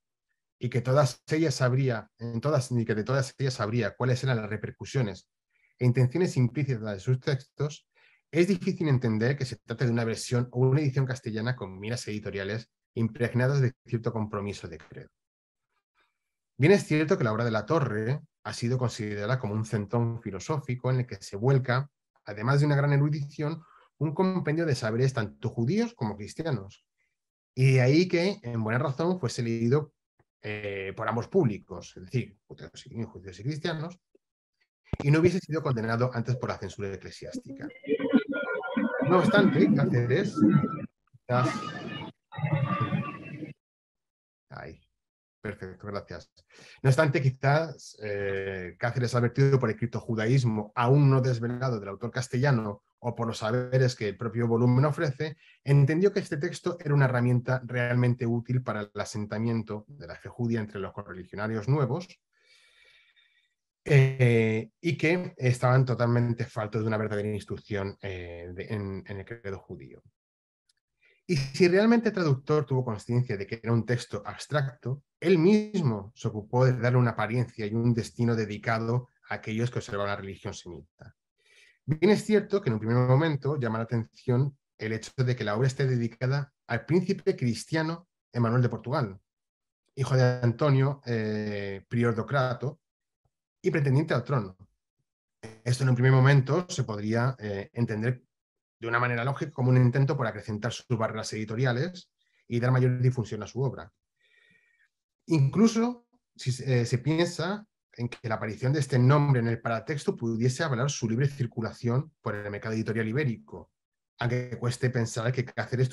y que todas ellas sabría, en todas, y que de todas ellas sabría cuáles eran las repercusiones e intenciones implícitas de sus textos, es difícil entender que se trate de una versión o una edición castellana con miras editoriales impregnadas de cierto compromiso de credo. Bien es cierto que la obra de la Torre ha sido considerada como un centón filosófico en el que se vuelca, además de una gran erudición, un compendio de saberes tanto judíos como cristianos. Y de ahí que, en buena razón, fuese leído eh, por ambos públicos, es decir, judíos y cristianos, y no hubiese sido condenado antes por la censura eclesiástica. No obstante, Cáceres, quizás... perfecto, gracias. No obstante, quizás eh, Cáceres advertido por el judaísmo, aún no desvelado del autor castellano o por los saberes que el propio volumen ofrece, entendió que este texto era una herramienta realmente útil para el asentamiento de la fe judía entre los correligionarios nuevos, eh, y que estaban totalmente faltos de una verdadera instrucción eh, en, el credo judío. Y si realmente el traductor tuvo conciencia de que era un texto abstracto, él mismo se ocupó de darle una apariencia y un destino dedicado a aquellos que observaban la religión semita. Bien es cierto que en un primer momento llama la atención el hecho de que la obra esté dedicada al príncipe cristiano Emanuel de Portugal, hijo de Antonio, eh, prior de y pretendiente al trono. Esto en un primer momento se podría eh, entender de una manera lógica como un intento por acrecentar sus barreras editoriales y dar mayor difusión a su obra. Incluso si eh, se piensa en que la aparición de este nombre en el paratexto pudiese avalar su libre circulación por el mercado editorial ibérico, aunque cueste pensar que Cáceres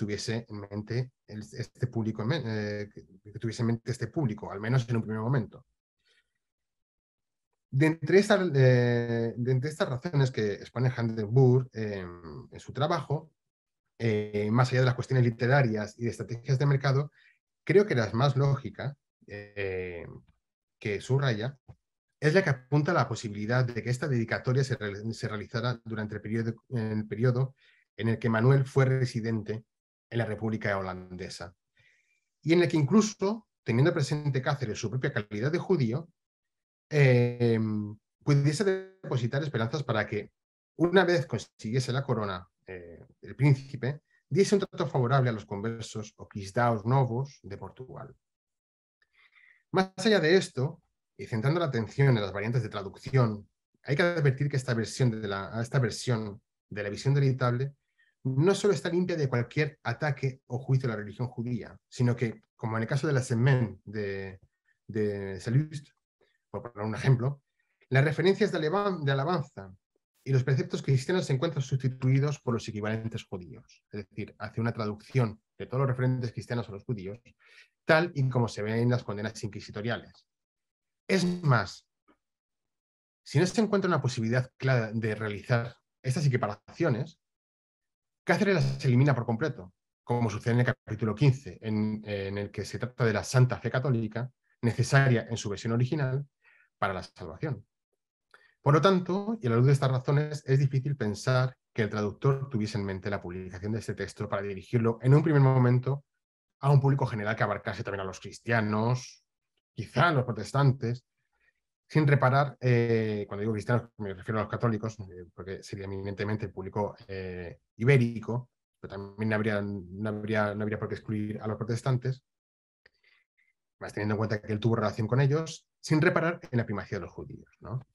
en mente este eh, tuviese en mente este público, al menos en un primer momento. Eh, de entre, estas, razones que expone Handelburg eh, en su trabajo, eh, más allá de las cuestiones literarias y de estrategias de mercado, creo que la más lógica que subraya es la que apunta a la posibilidad de que esta dedicatoria se, realizara durante el periodo, el periodo en el que Manuel fue residente en la República Holandesa y en el que incluso, teniendo presente Cáceres su propia calidad de judío, Em, pudiese depositar esperanzas para que, una vez consiguiese la corona, eh, el príncipe diese un trato favorable a los conversos o quisdaos novos de Portugal. Más allá de esto, y centrando la atención en las variantes de traducción, hay que advertir que esta versión de la, esta versión de la visión deleitable no solo está limpia de cualquier ataque o juicio a la religión judía, sino que, como en el caso de la Semen de, de por poner un ejemplo, las referencias de, alabanza y los preceptos cristianos se encuentran sustituidos por los equivalentes judíos, es decir, hace una traducción de todos los referentes cristianos a los judíos, tal y como se ve en las condenas inquisitoriales. Es más, si no se encuentra una posibilidad clara de realizar estas equiparaciones, Cáceres las elimina por completo, como sucede en el capítulo 15, en el que se trata de la santa fe católica, necesaria en su versión original, para la salvación. Por lo tanto, y a la luz de estas razones, es difícil pensar que el traductor tuviese en mente la publicación de este texto para dirigirlo en un primer momento a un público general que abarcase también a los cristianos, quizá a los protestantes, sin reparar, eh, cuando digo cristianos me refiero a los católicos, eh, porque sería eminentemente el público eh, ibérico, pero también habría, no habría, no habría por qué excluir a los protestantes, más teniendo en cuenta que él tuvo relación con ellos, sin reparar en la primacía de los judíos. ¿no?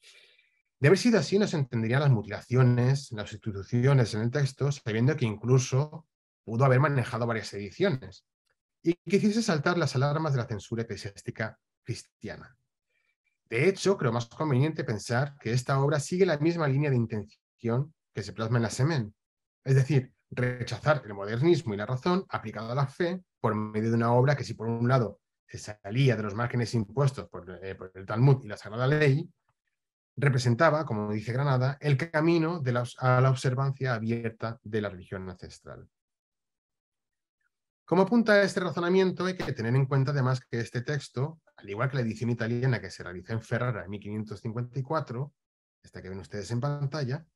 De haber sido así, no se entenderían las mutilaciones, las sustituciones en el texto, sabiendo que incluso pudo haber manejado varias ediciones y que hiciese saltar las alarmas de la censura eclesiástica cristiana. De hecho, creo más conveniente pensar que esta obra sigue la misma línea de intención que se plasma en la Semen, es decir, rechazar el modernismo y la razón aplicado a la fe por medio de una obra que si por un lado se salía de los márgenes impuestos eh, por, el Talmud y la Sagrada Ley, representaba, como dice Granada, el camino a la observancia abierta de la religión ancestral. Como apunta este razonamiento, hay que tener en cuenta además que este texto, al igual que la edición italiana que se realizó en Ferrara en 1554, esta que ven ustedes en pantalla,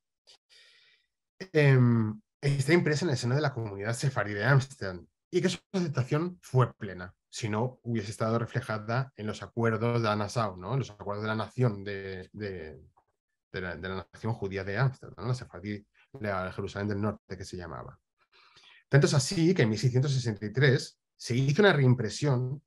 em, está impresa en el seno de la comunidad sefardí de Ámsterdam y que su aceptación fue plena si no hubiese estado reflejada en los acuerdos de Anasau, ¿no? en los acuerdos de la nación de, la, nación judía de Ámsterdam, la Sefardí, de Jerusalén del Norte que se llamaba. Tanto es así que en 1663 se hizo una reimpresión,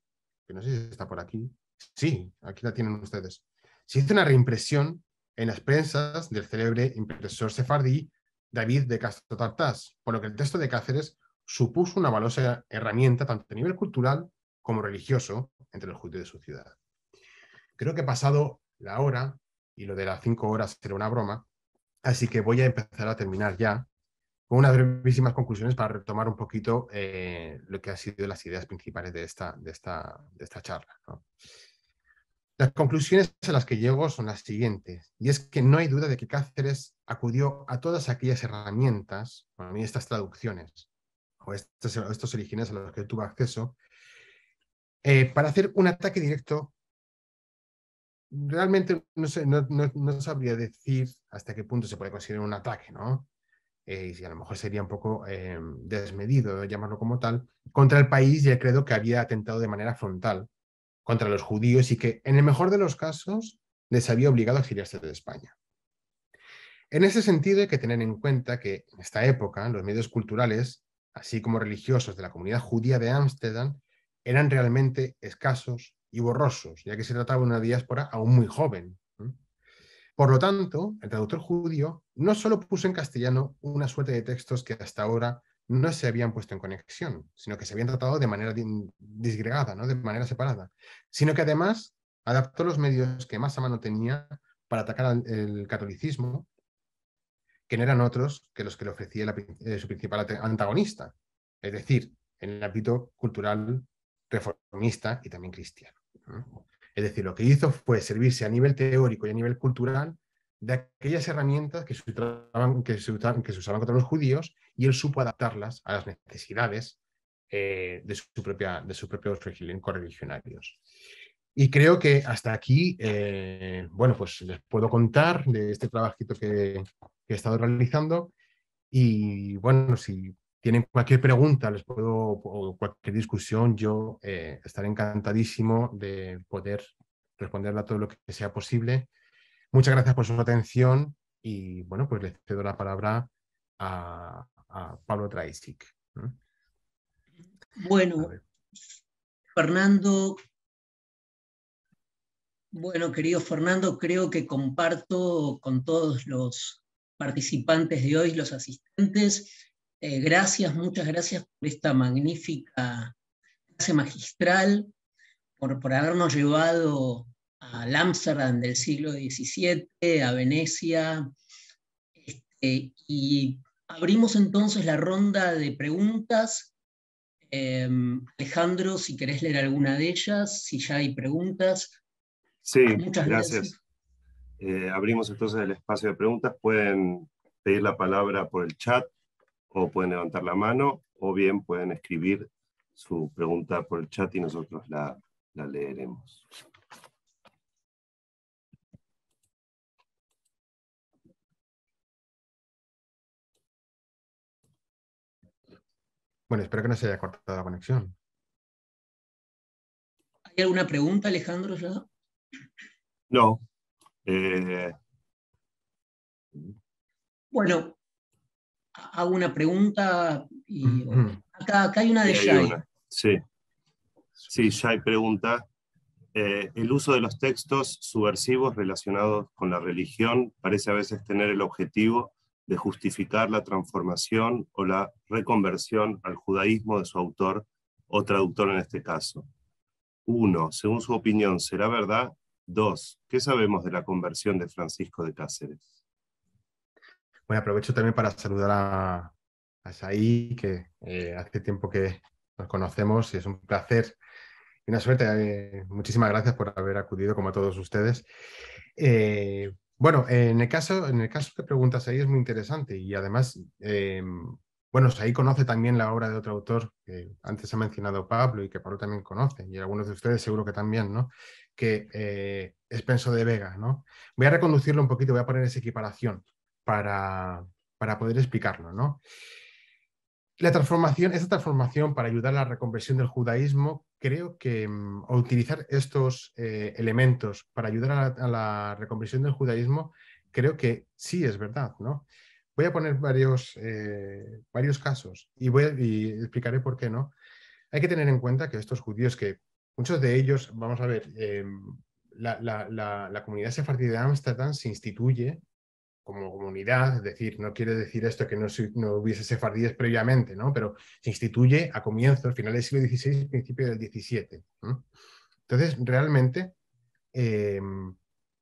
que no sé si está por aquí, sí, aquí la tienen ustedes, se hizo una reimpresión en las prensas del célebre impresor sefardí David de Castro Tartás, por lo que el texto de Cáceres supuso una valiosa herramienta tanto a nivel cultural como religioso entre los judíos de su ciudad. Creo que pasado la hora, y lo de las cinco horas será una broma, así que voy a empezar a terminar ya con unas brevísimas conclusiones para retomar un poquito eh, lo que han sido las ideas principales de esta, de de esta charla. Las conclusiones a las que llego son las siguientes, y es que no hay duda de que Cáceres acudió a todas aquellas herramientas, para mí estas traducciones, o estos, estos orígenes a los que tuvo acceso, eh, para hacer un ataque directo, realmente no, sé, no, sabría decir hasta qué punto se puede considerar un ataque, ¿no? Eh, y si a lo mejor sería un poco eh, desmedido llamarlo como tal, contra el país ya creo que había atentado de manera frontal contra los judíos y que en el mejor de los casos les había obligado a exiliarse de España. En ese sentido hay que tener en cuenta que en esta época los medios culturales, así como religiosos de la comunidad judía de Ámsterdam, eran realmente escasos y borrosos, ya que se trataba de una diáspora aún muy joven. Por lo tanto, el traductor judío no solo puso en castellano una suerte de textos que hasta ahora no se habían puesto en conexión, sino que se habían tratado de manera disgregada, ¿no? de manera separada, sino que además adaptó los medios que más a mano tenía para atacar el catolicismo, que no eran otros que los que le ofrecía eh, su principal antagonista, es decir, en el ámbito cultural reformista y también cristiano. Es decir, lo que hizo fue servirse a nivel teórico y a nivel cultural de aquellas herramientas que se, usaban, contra los judíos y él supo adaptarlas a las necesidades eh, de, su propia, de sus propios correligionarios. Y creo que hasta aquí, eh, bueno, pues les puedo contar de este trabajito que, que he estado realizando. Y bueno, si tienen cualquier pregunta, les puedo, o cualquier discusión, yo eh, estaré encantadísimo de poder responderle todo lo que sea posible. Muchas gracias por su atención y bueno, pues le cedo la palabra a, Pablo Traisic. Bueno, Fernando, bueno, querido Fernando, creo que comparto con todos los participantes de hoy, los asistentes, eh, gracias, muchas gracias por esta magnífica clase magistral, por, habernos llevado a Amsterdam del siglo XVII, a Venecia. Este, y abrimos entonces la ronda de preguntas. Em, Alejandro, si querés leer alguna de ellas, si ya hay preguntas. Sí, ah, muchas gracias. Eh, abrimos entonces el espacio de preguntas. Pueden pedir la palabra por el chat o pueden levantar la mano o bien pueden escribir su pregunta por el chat y nosotros la, leeremos. Bueno, espero que no se haya cortado la conexión. ¿Hay alguna pregunta, Alejandro, No. Eh, bueno, hago una pregunta y acá, hay una de Shai. Sí. Sí, pregunta, eh, el uso de los textos subversivos relacionados con la religión parece a veces tener el objetivo de justificar la transformación o la reconversión al judaísmo de su autor o traductor en este caso. Uno, según su opinión, ¿será verdad? Dos, ¿qué sabemos de la conversión de Francisco de Cáceres? Bueno, aprovecho también para saludar a, Saí, que hace tiempo que nos conocemos y es un placer y una suerte. Eh, muchísimas gracias por haber acudido, como a todos ustedes. Eh, bueno, en, el caso, en el caso que preguntas ahí es muy interesante y además, eh, bueno, Saí conoce también la obra de otro autor que antes ha mencionado Pablo y que Pablo también conoce y algunos de ustedes seguro que también, ¿no? Que es Penso de Vega, ¿no? Voy a reconducirlo un poquito, voy a poner esa equiparación para, para poder explicarlo. ¿no? La transformación, esta transformación para ayudar a la reconversión del judaísmo, creo que mm, o utilizar estos eh, elementos para ayudar a la, reconversión del judaísmo, creo que sí es verdad. ¿no? Voy a poner varios, eh, varios casos y, voy, explicaré por qué no. Hay que tener en cuenta que estos judíos, que muchos de ellos, vamos a ver, em, la, la, comunidad sefardí de Ámsterdam se instituye como comunidad, es decir, no quiere decir esto que no, no hubiese sefardíes previamente, ¿no? pero se instituye a comienzos, finales del siglo XVI, principio del XVII. Entonces, realmente, em,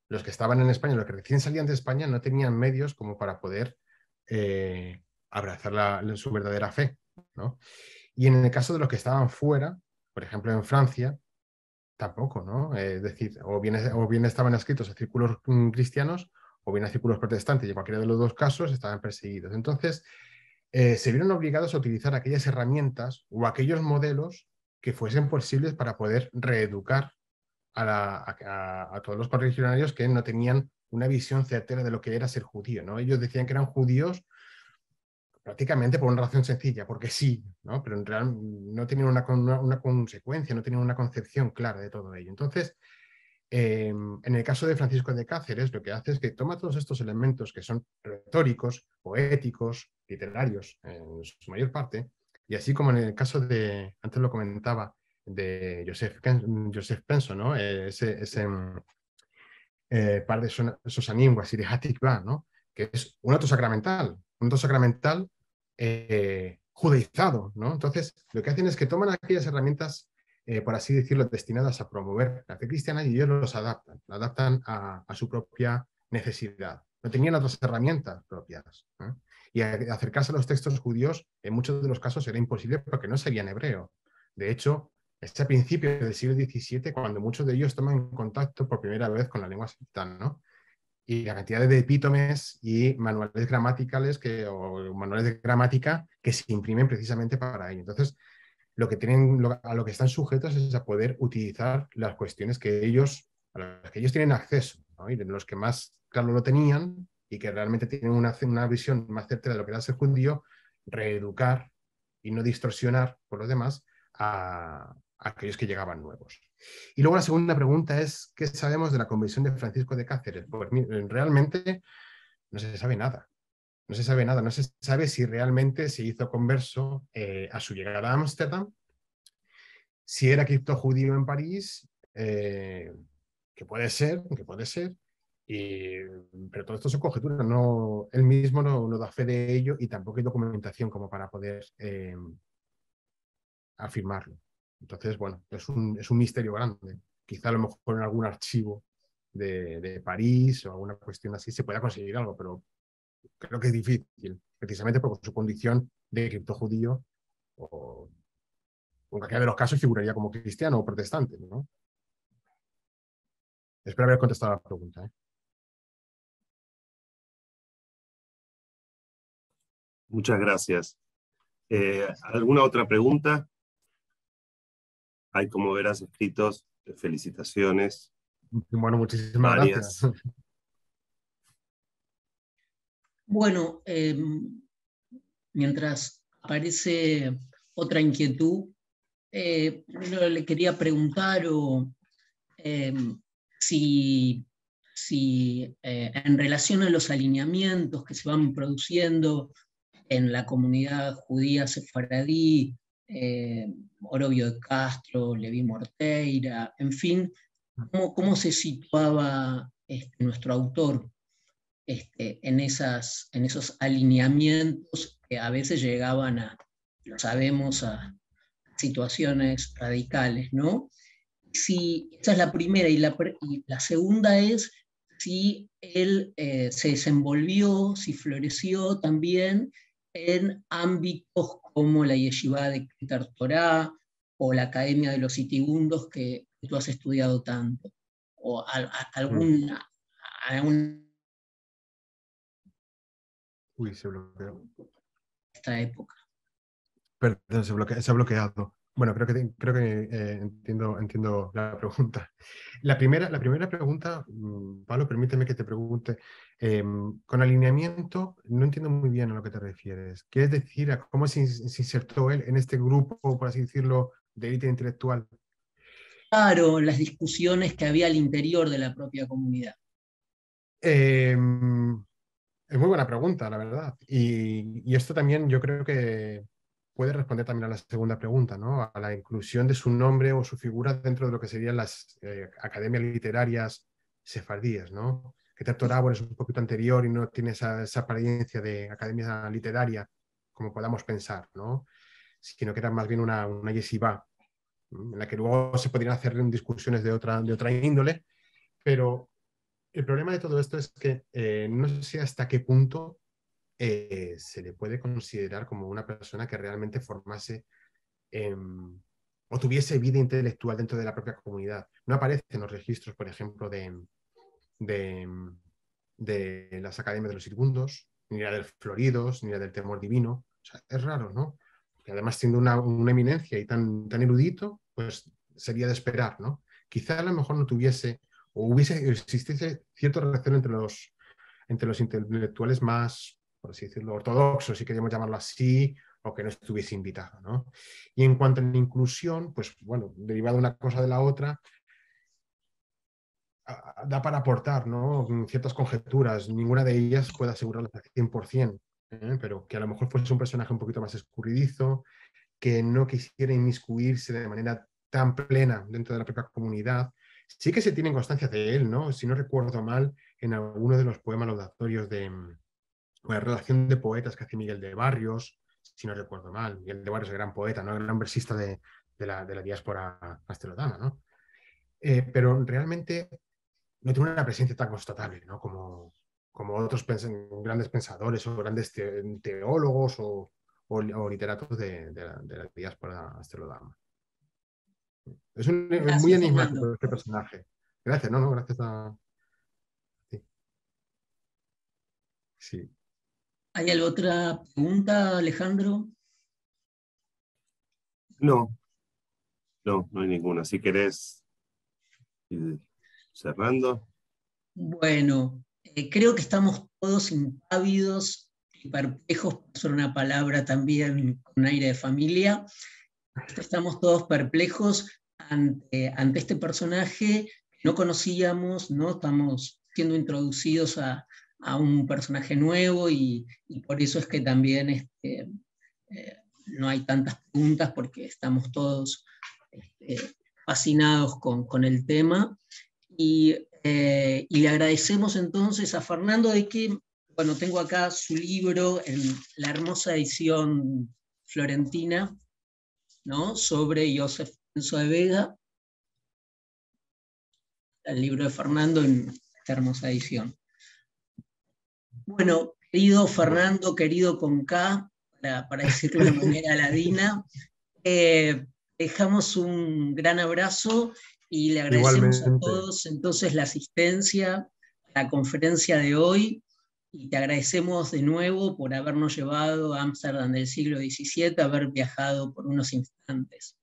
los que estaban en España, los que recién salían de España, no tenían medios como para poder eh, abrazar su verdadera fe. Y en el caso de los que estaban fuera, por ejemplo, en Francia, tampoco, ¿no? Eh, es decir, o bien, o bien estaban escritos a círculos mm, cristianos o bien a círculos protestantes, y en cualquiera de los dos casos estaban perseguidos. Entonces, eh, se vieron obligados a utilizar aquellas herramientas o aquellos modelos que fuesen posibles para poder reeducar a, a, todos los partidarios que no tenían una visión certera de lo que era ser judío. ¿no? Ellos decían que eran judíos prácticamente por una razón sencilla, porque sí, ¿no? pero en realidad no tenían una, una, una consecuencia, no tenían una concepción clara de todo ello. Entonces, Em, en el caso de Francisco de Cáceres, lo que hace es que toma todos estos elementos que son retóricos, poéticos, literarios, en su mayor parte, y así como en el caso de, antes lo comentaba, de Joseph, Joseph Penso, ¿no? Eh, ese, em, eh, par de sosaninguas y de ¿no? que es un acto sacramental, un acto sacramental eh, judaizado. ¿no? Entonces, lo que hacen es que toman aquellas herramientas eh, por así decirlo, destinadas a promover la fe cristiana y ellos los adaptan, la adaptan a, su propia necesidad. No tenían otras herramientas propias. ¿eh? Y acercarse a los textos judíos en muchos de los casos era imposible porque no sabían hebreo. De hecho, es a principios del siglo XVII cuando muchos de ellos toman contacto por primera vez con la lengua semita, ¿no? Y la cantidad de epítomes y manuales gramaticales que, o manuales de gramática que se imprimen precisamente para ello. Entonces, lo que tienen, a lo que están sujetos es a poder utilizar las cuestiones que ellos, a las que ellos tienen acceso, y los que más claro lo tenían y que realmente tienen una, una visión más certera de lo que era el judío, reeducar y no distorsionar por los demás a, aquellos que llegaban nuevos. Y luego la segunda pregunta es, ¿qué sabemos de la conversión de Francisco de Cáceres? Pues realmente no se sabe nada no se sabe nada, no se sabe si realmente se hizo converso eh, a su llegada a Ámsterdam, si era cripto judío en París, eh, que puede ser, que puede ser, y, pero todo esto son conjeturas, no, él mismo no, da fe de ello y tampoco hay documentación como para poder eh, afirmarlo. Entonces, bueno, es un, es un, misterio grande. Quizá a lo mejor en algún archivo de París o alguna cuestión así se pueda conseguir algo, pero creo que es difícil, precisamente por su condición de cripto judío o en cualquiera de los casos figuraría como cristiano o protestante. Espero haber contestado la pregunta. ¿eh? Muchas gracias. Eh, ¿Alguna otra pregunta? Hay, como verás, escritos eh, felicitaciones. Bueno, muchísimas gracias. Bueno, em, mientras aparece otra inquietud, eh, le quería preguntar em, si, eh, en relación a los alineamientos que se van produciendo en la comunidad judía sefaradí, eh, Orobio de Castro, Levi Morteira, en fin, cómo, se situaba este, nuestro autor este, en, esas, en esos alineamientos que a veces llegaban a, lo sabemos, a situaciones radicales, ¿no? Si, esa es la primera y la, segunda es si él eh, se desenvolvió, si floreció también en ámbitos como la yeshiva de Keter Torah o la Academia de los Itigundos que tú has estudiado tanto, o alguna mm. Uy, se bloqueó. Esta época. Perdón, se, ha bloqueado. Bueno, creo que, creo que eh, entiendo, entiendo la pregunta. La primera, la primera pregunta, mm, Pablo, permíteme que te pregunte. Em, con alineamiento, no entiendo muy bien a lo que te refieres. ¿Qué decir, cómo se, insertó él en este grupo, por así decirlo, de élite intelectual? Claro, las discusiones que había al interior de la propia comunidad. Eh, es muy buena pregunta, la verdad. Y, esto también yo creo que puede responder también a la segunda pregunta, ¿no? A la inclusión de su nombre o su figura dentro de lo que serían las eh, academias literarias sefardíes, ¿no? Que Tertorábor es un poquito anterior y no tiene esa, apariencia de academia literaria como podamos pensar, ¿no? Sino que era más bien una, una yeshiva, en la que luego se podrían hacer discusiones de otra, de otra índole, pero el problema de todo esto es que eh, no sé hasta qué punto eh, se le puede considerar como una persona que realmente formase em, o tuviese vida intelectual dentro de la propia comunidad. No aparece en los registros, por ejemplo, de, de, las academias de los irgundos, ni la del Floridos, ni la del Temor Divino. es raro, ¿no? Que además, siendo una, una, eminencia y tan, tan erudito, pues sería de esperar, ¿no? Quizá a lo mejor no tuviese o hubiese existiese cierta relación entre los, entre los intelectuales más, por así decirlo, ortodoxos, si queríamos llamarlo así, o que no estuviese invitado. ¿no? Y en cuanto a la inclusión, pues bueno, derivado una cosa de la otra, da para aportar ¿no? ciertas conjeturas, ninguna de ellas puede asegurarlas al 100%, ¿eh? pero que a lo mejor fuese un personaje un poquito más escurridizo, que no quisiera inmiscuirse de manera tan plena dentro de la propia comunidad, Sí que se tiene constancia de él, ¿no? Si no recuerdo mal, en alguno de los poemas laudatorios de la mm, relación de poetas que hace Miguel de Barrios, si no recuerdo mal, Miguel de Barrios es el gran poeta, ¿no? El gran versista de, la, diáspora astelodama, ¿no? Eh, pero realmente no tiene una presencia tan constatable, ¿no? Como, otros grandes pensadores o grandes teólogos o, literatos de, la, diáspora astelodama. Es, muy enigmático este personaje. Gracias, no, gracias a. Sí. ¿Hay alguna otra pregunta, Alejandro? No, no, no hay ninguna. Si querés cerrando. Bueno, eh, creo que estamos todos impávidos y perplejos por una palabra también con aire de familia. Estamos todos perplejos ante, este personaje que no conocíamos, ¿no? Estamos siendo introducidos a, un personaje nuevo y, por eso es que también este, eh, no hay tantas preguntas porque estamos todos este, fascinados con, el tema. Y, eh, y, le agradecemos entonces a Fernando de que, bueno, tengo acá su libro en la hermosa edición florentina sobre Joseph Enzo de Vega, el libro de Fernando en esta hermosa edición. Bueno, querido Fernando, querido Conca, para, para decirlo de manera ladina, eh, dejamos un gran abrazo y le agradecemos a todos entonces la asistencia a la conferencia de hoy y te agradecemos de nuevo por habernos llevado a Ámsterdam del siglo XVII, haber viajado por unos instantes.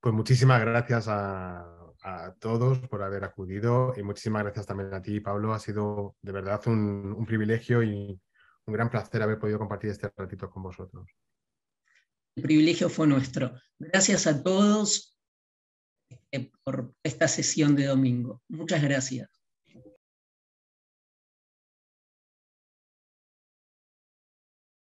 Pues muchísimas gracias a, todos por haber acudido y muchísimas gracias también a ti, Pablo. Ha sido de verdad un privilegio y un gran placer haber podido compartir este ratito con vosotros. El privilegio fue nuestro. Gracias a todos eh, por esta sesión de domingo. Muchas gracias.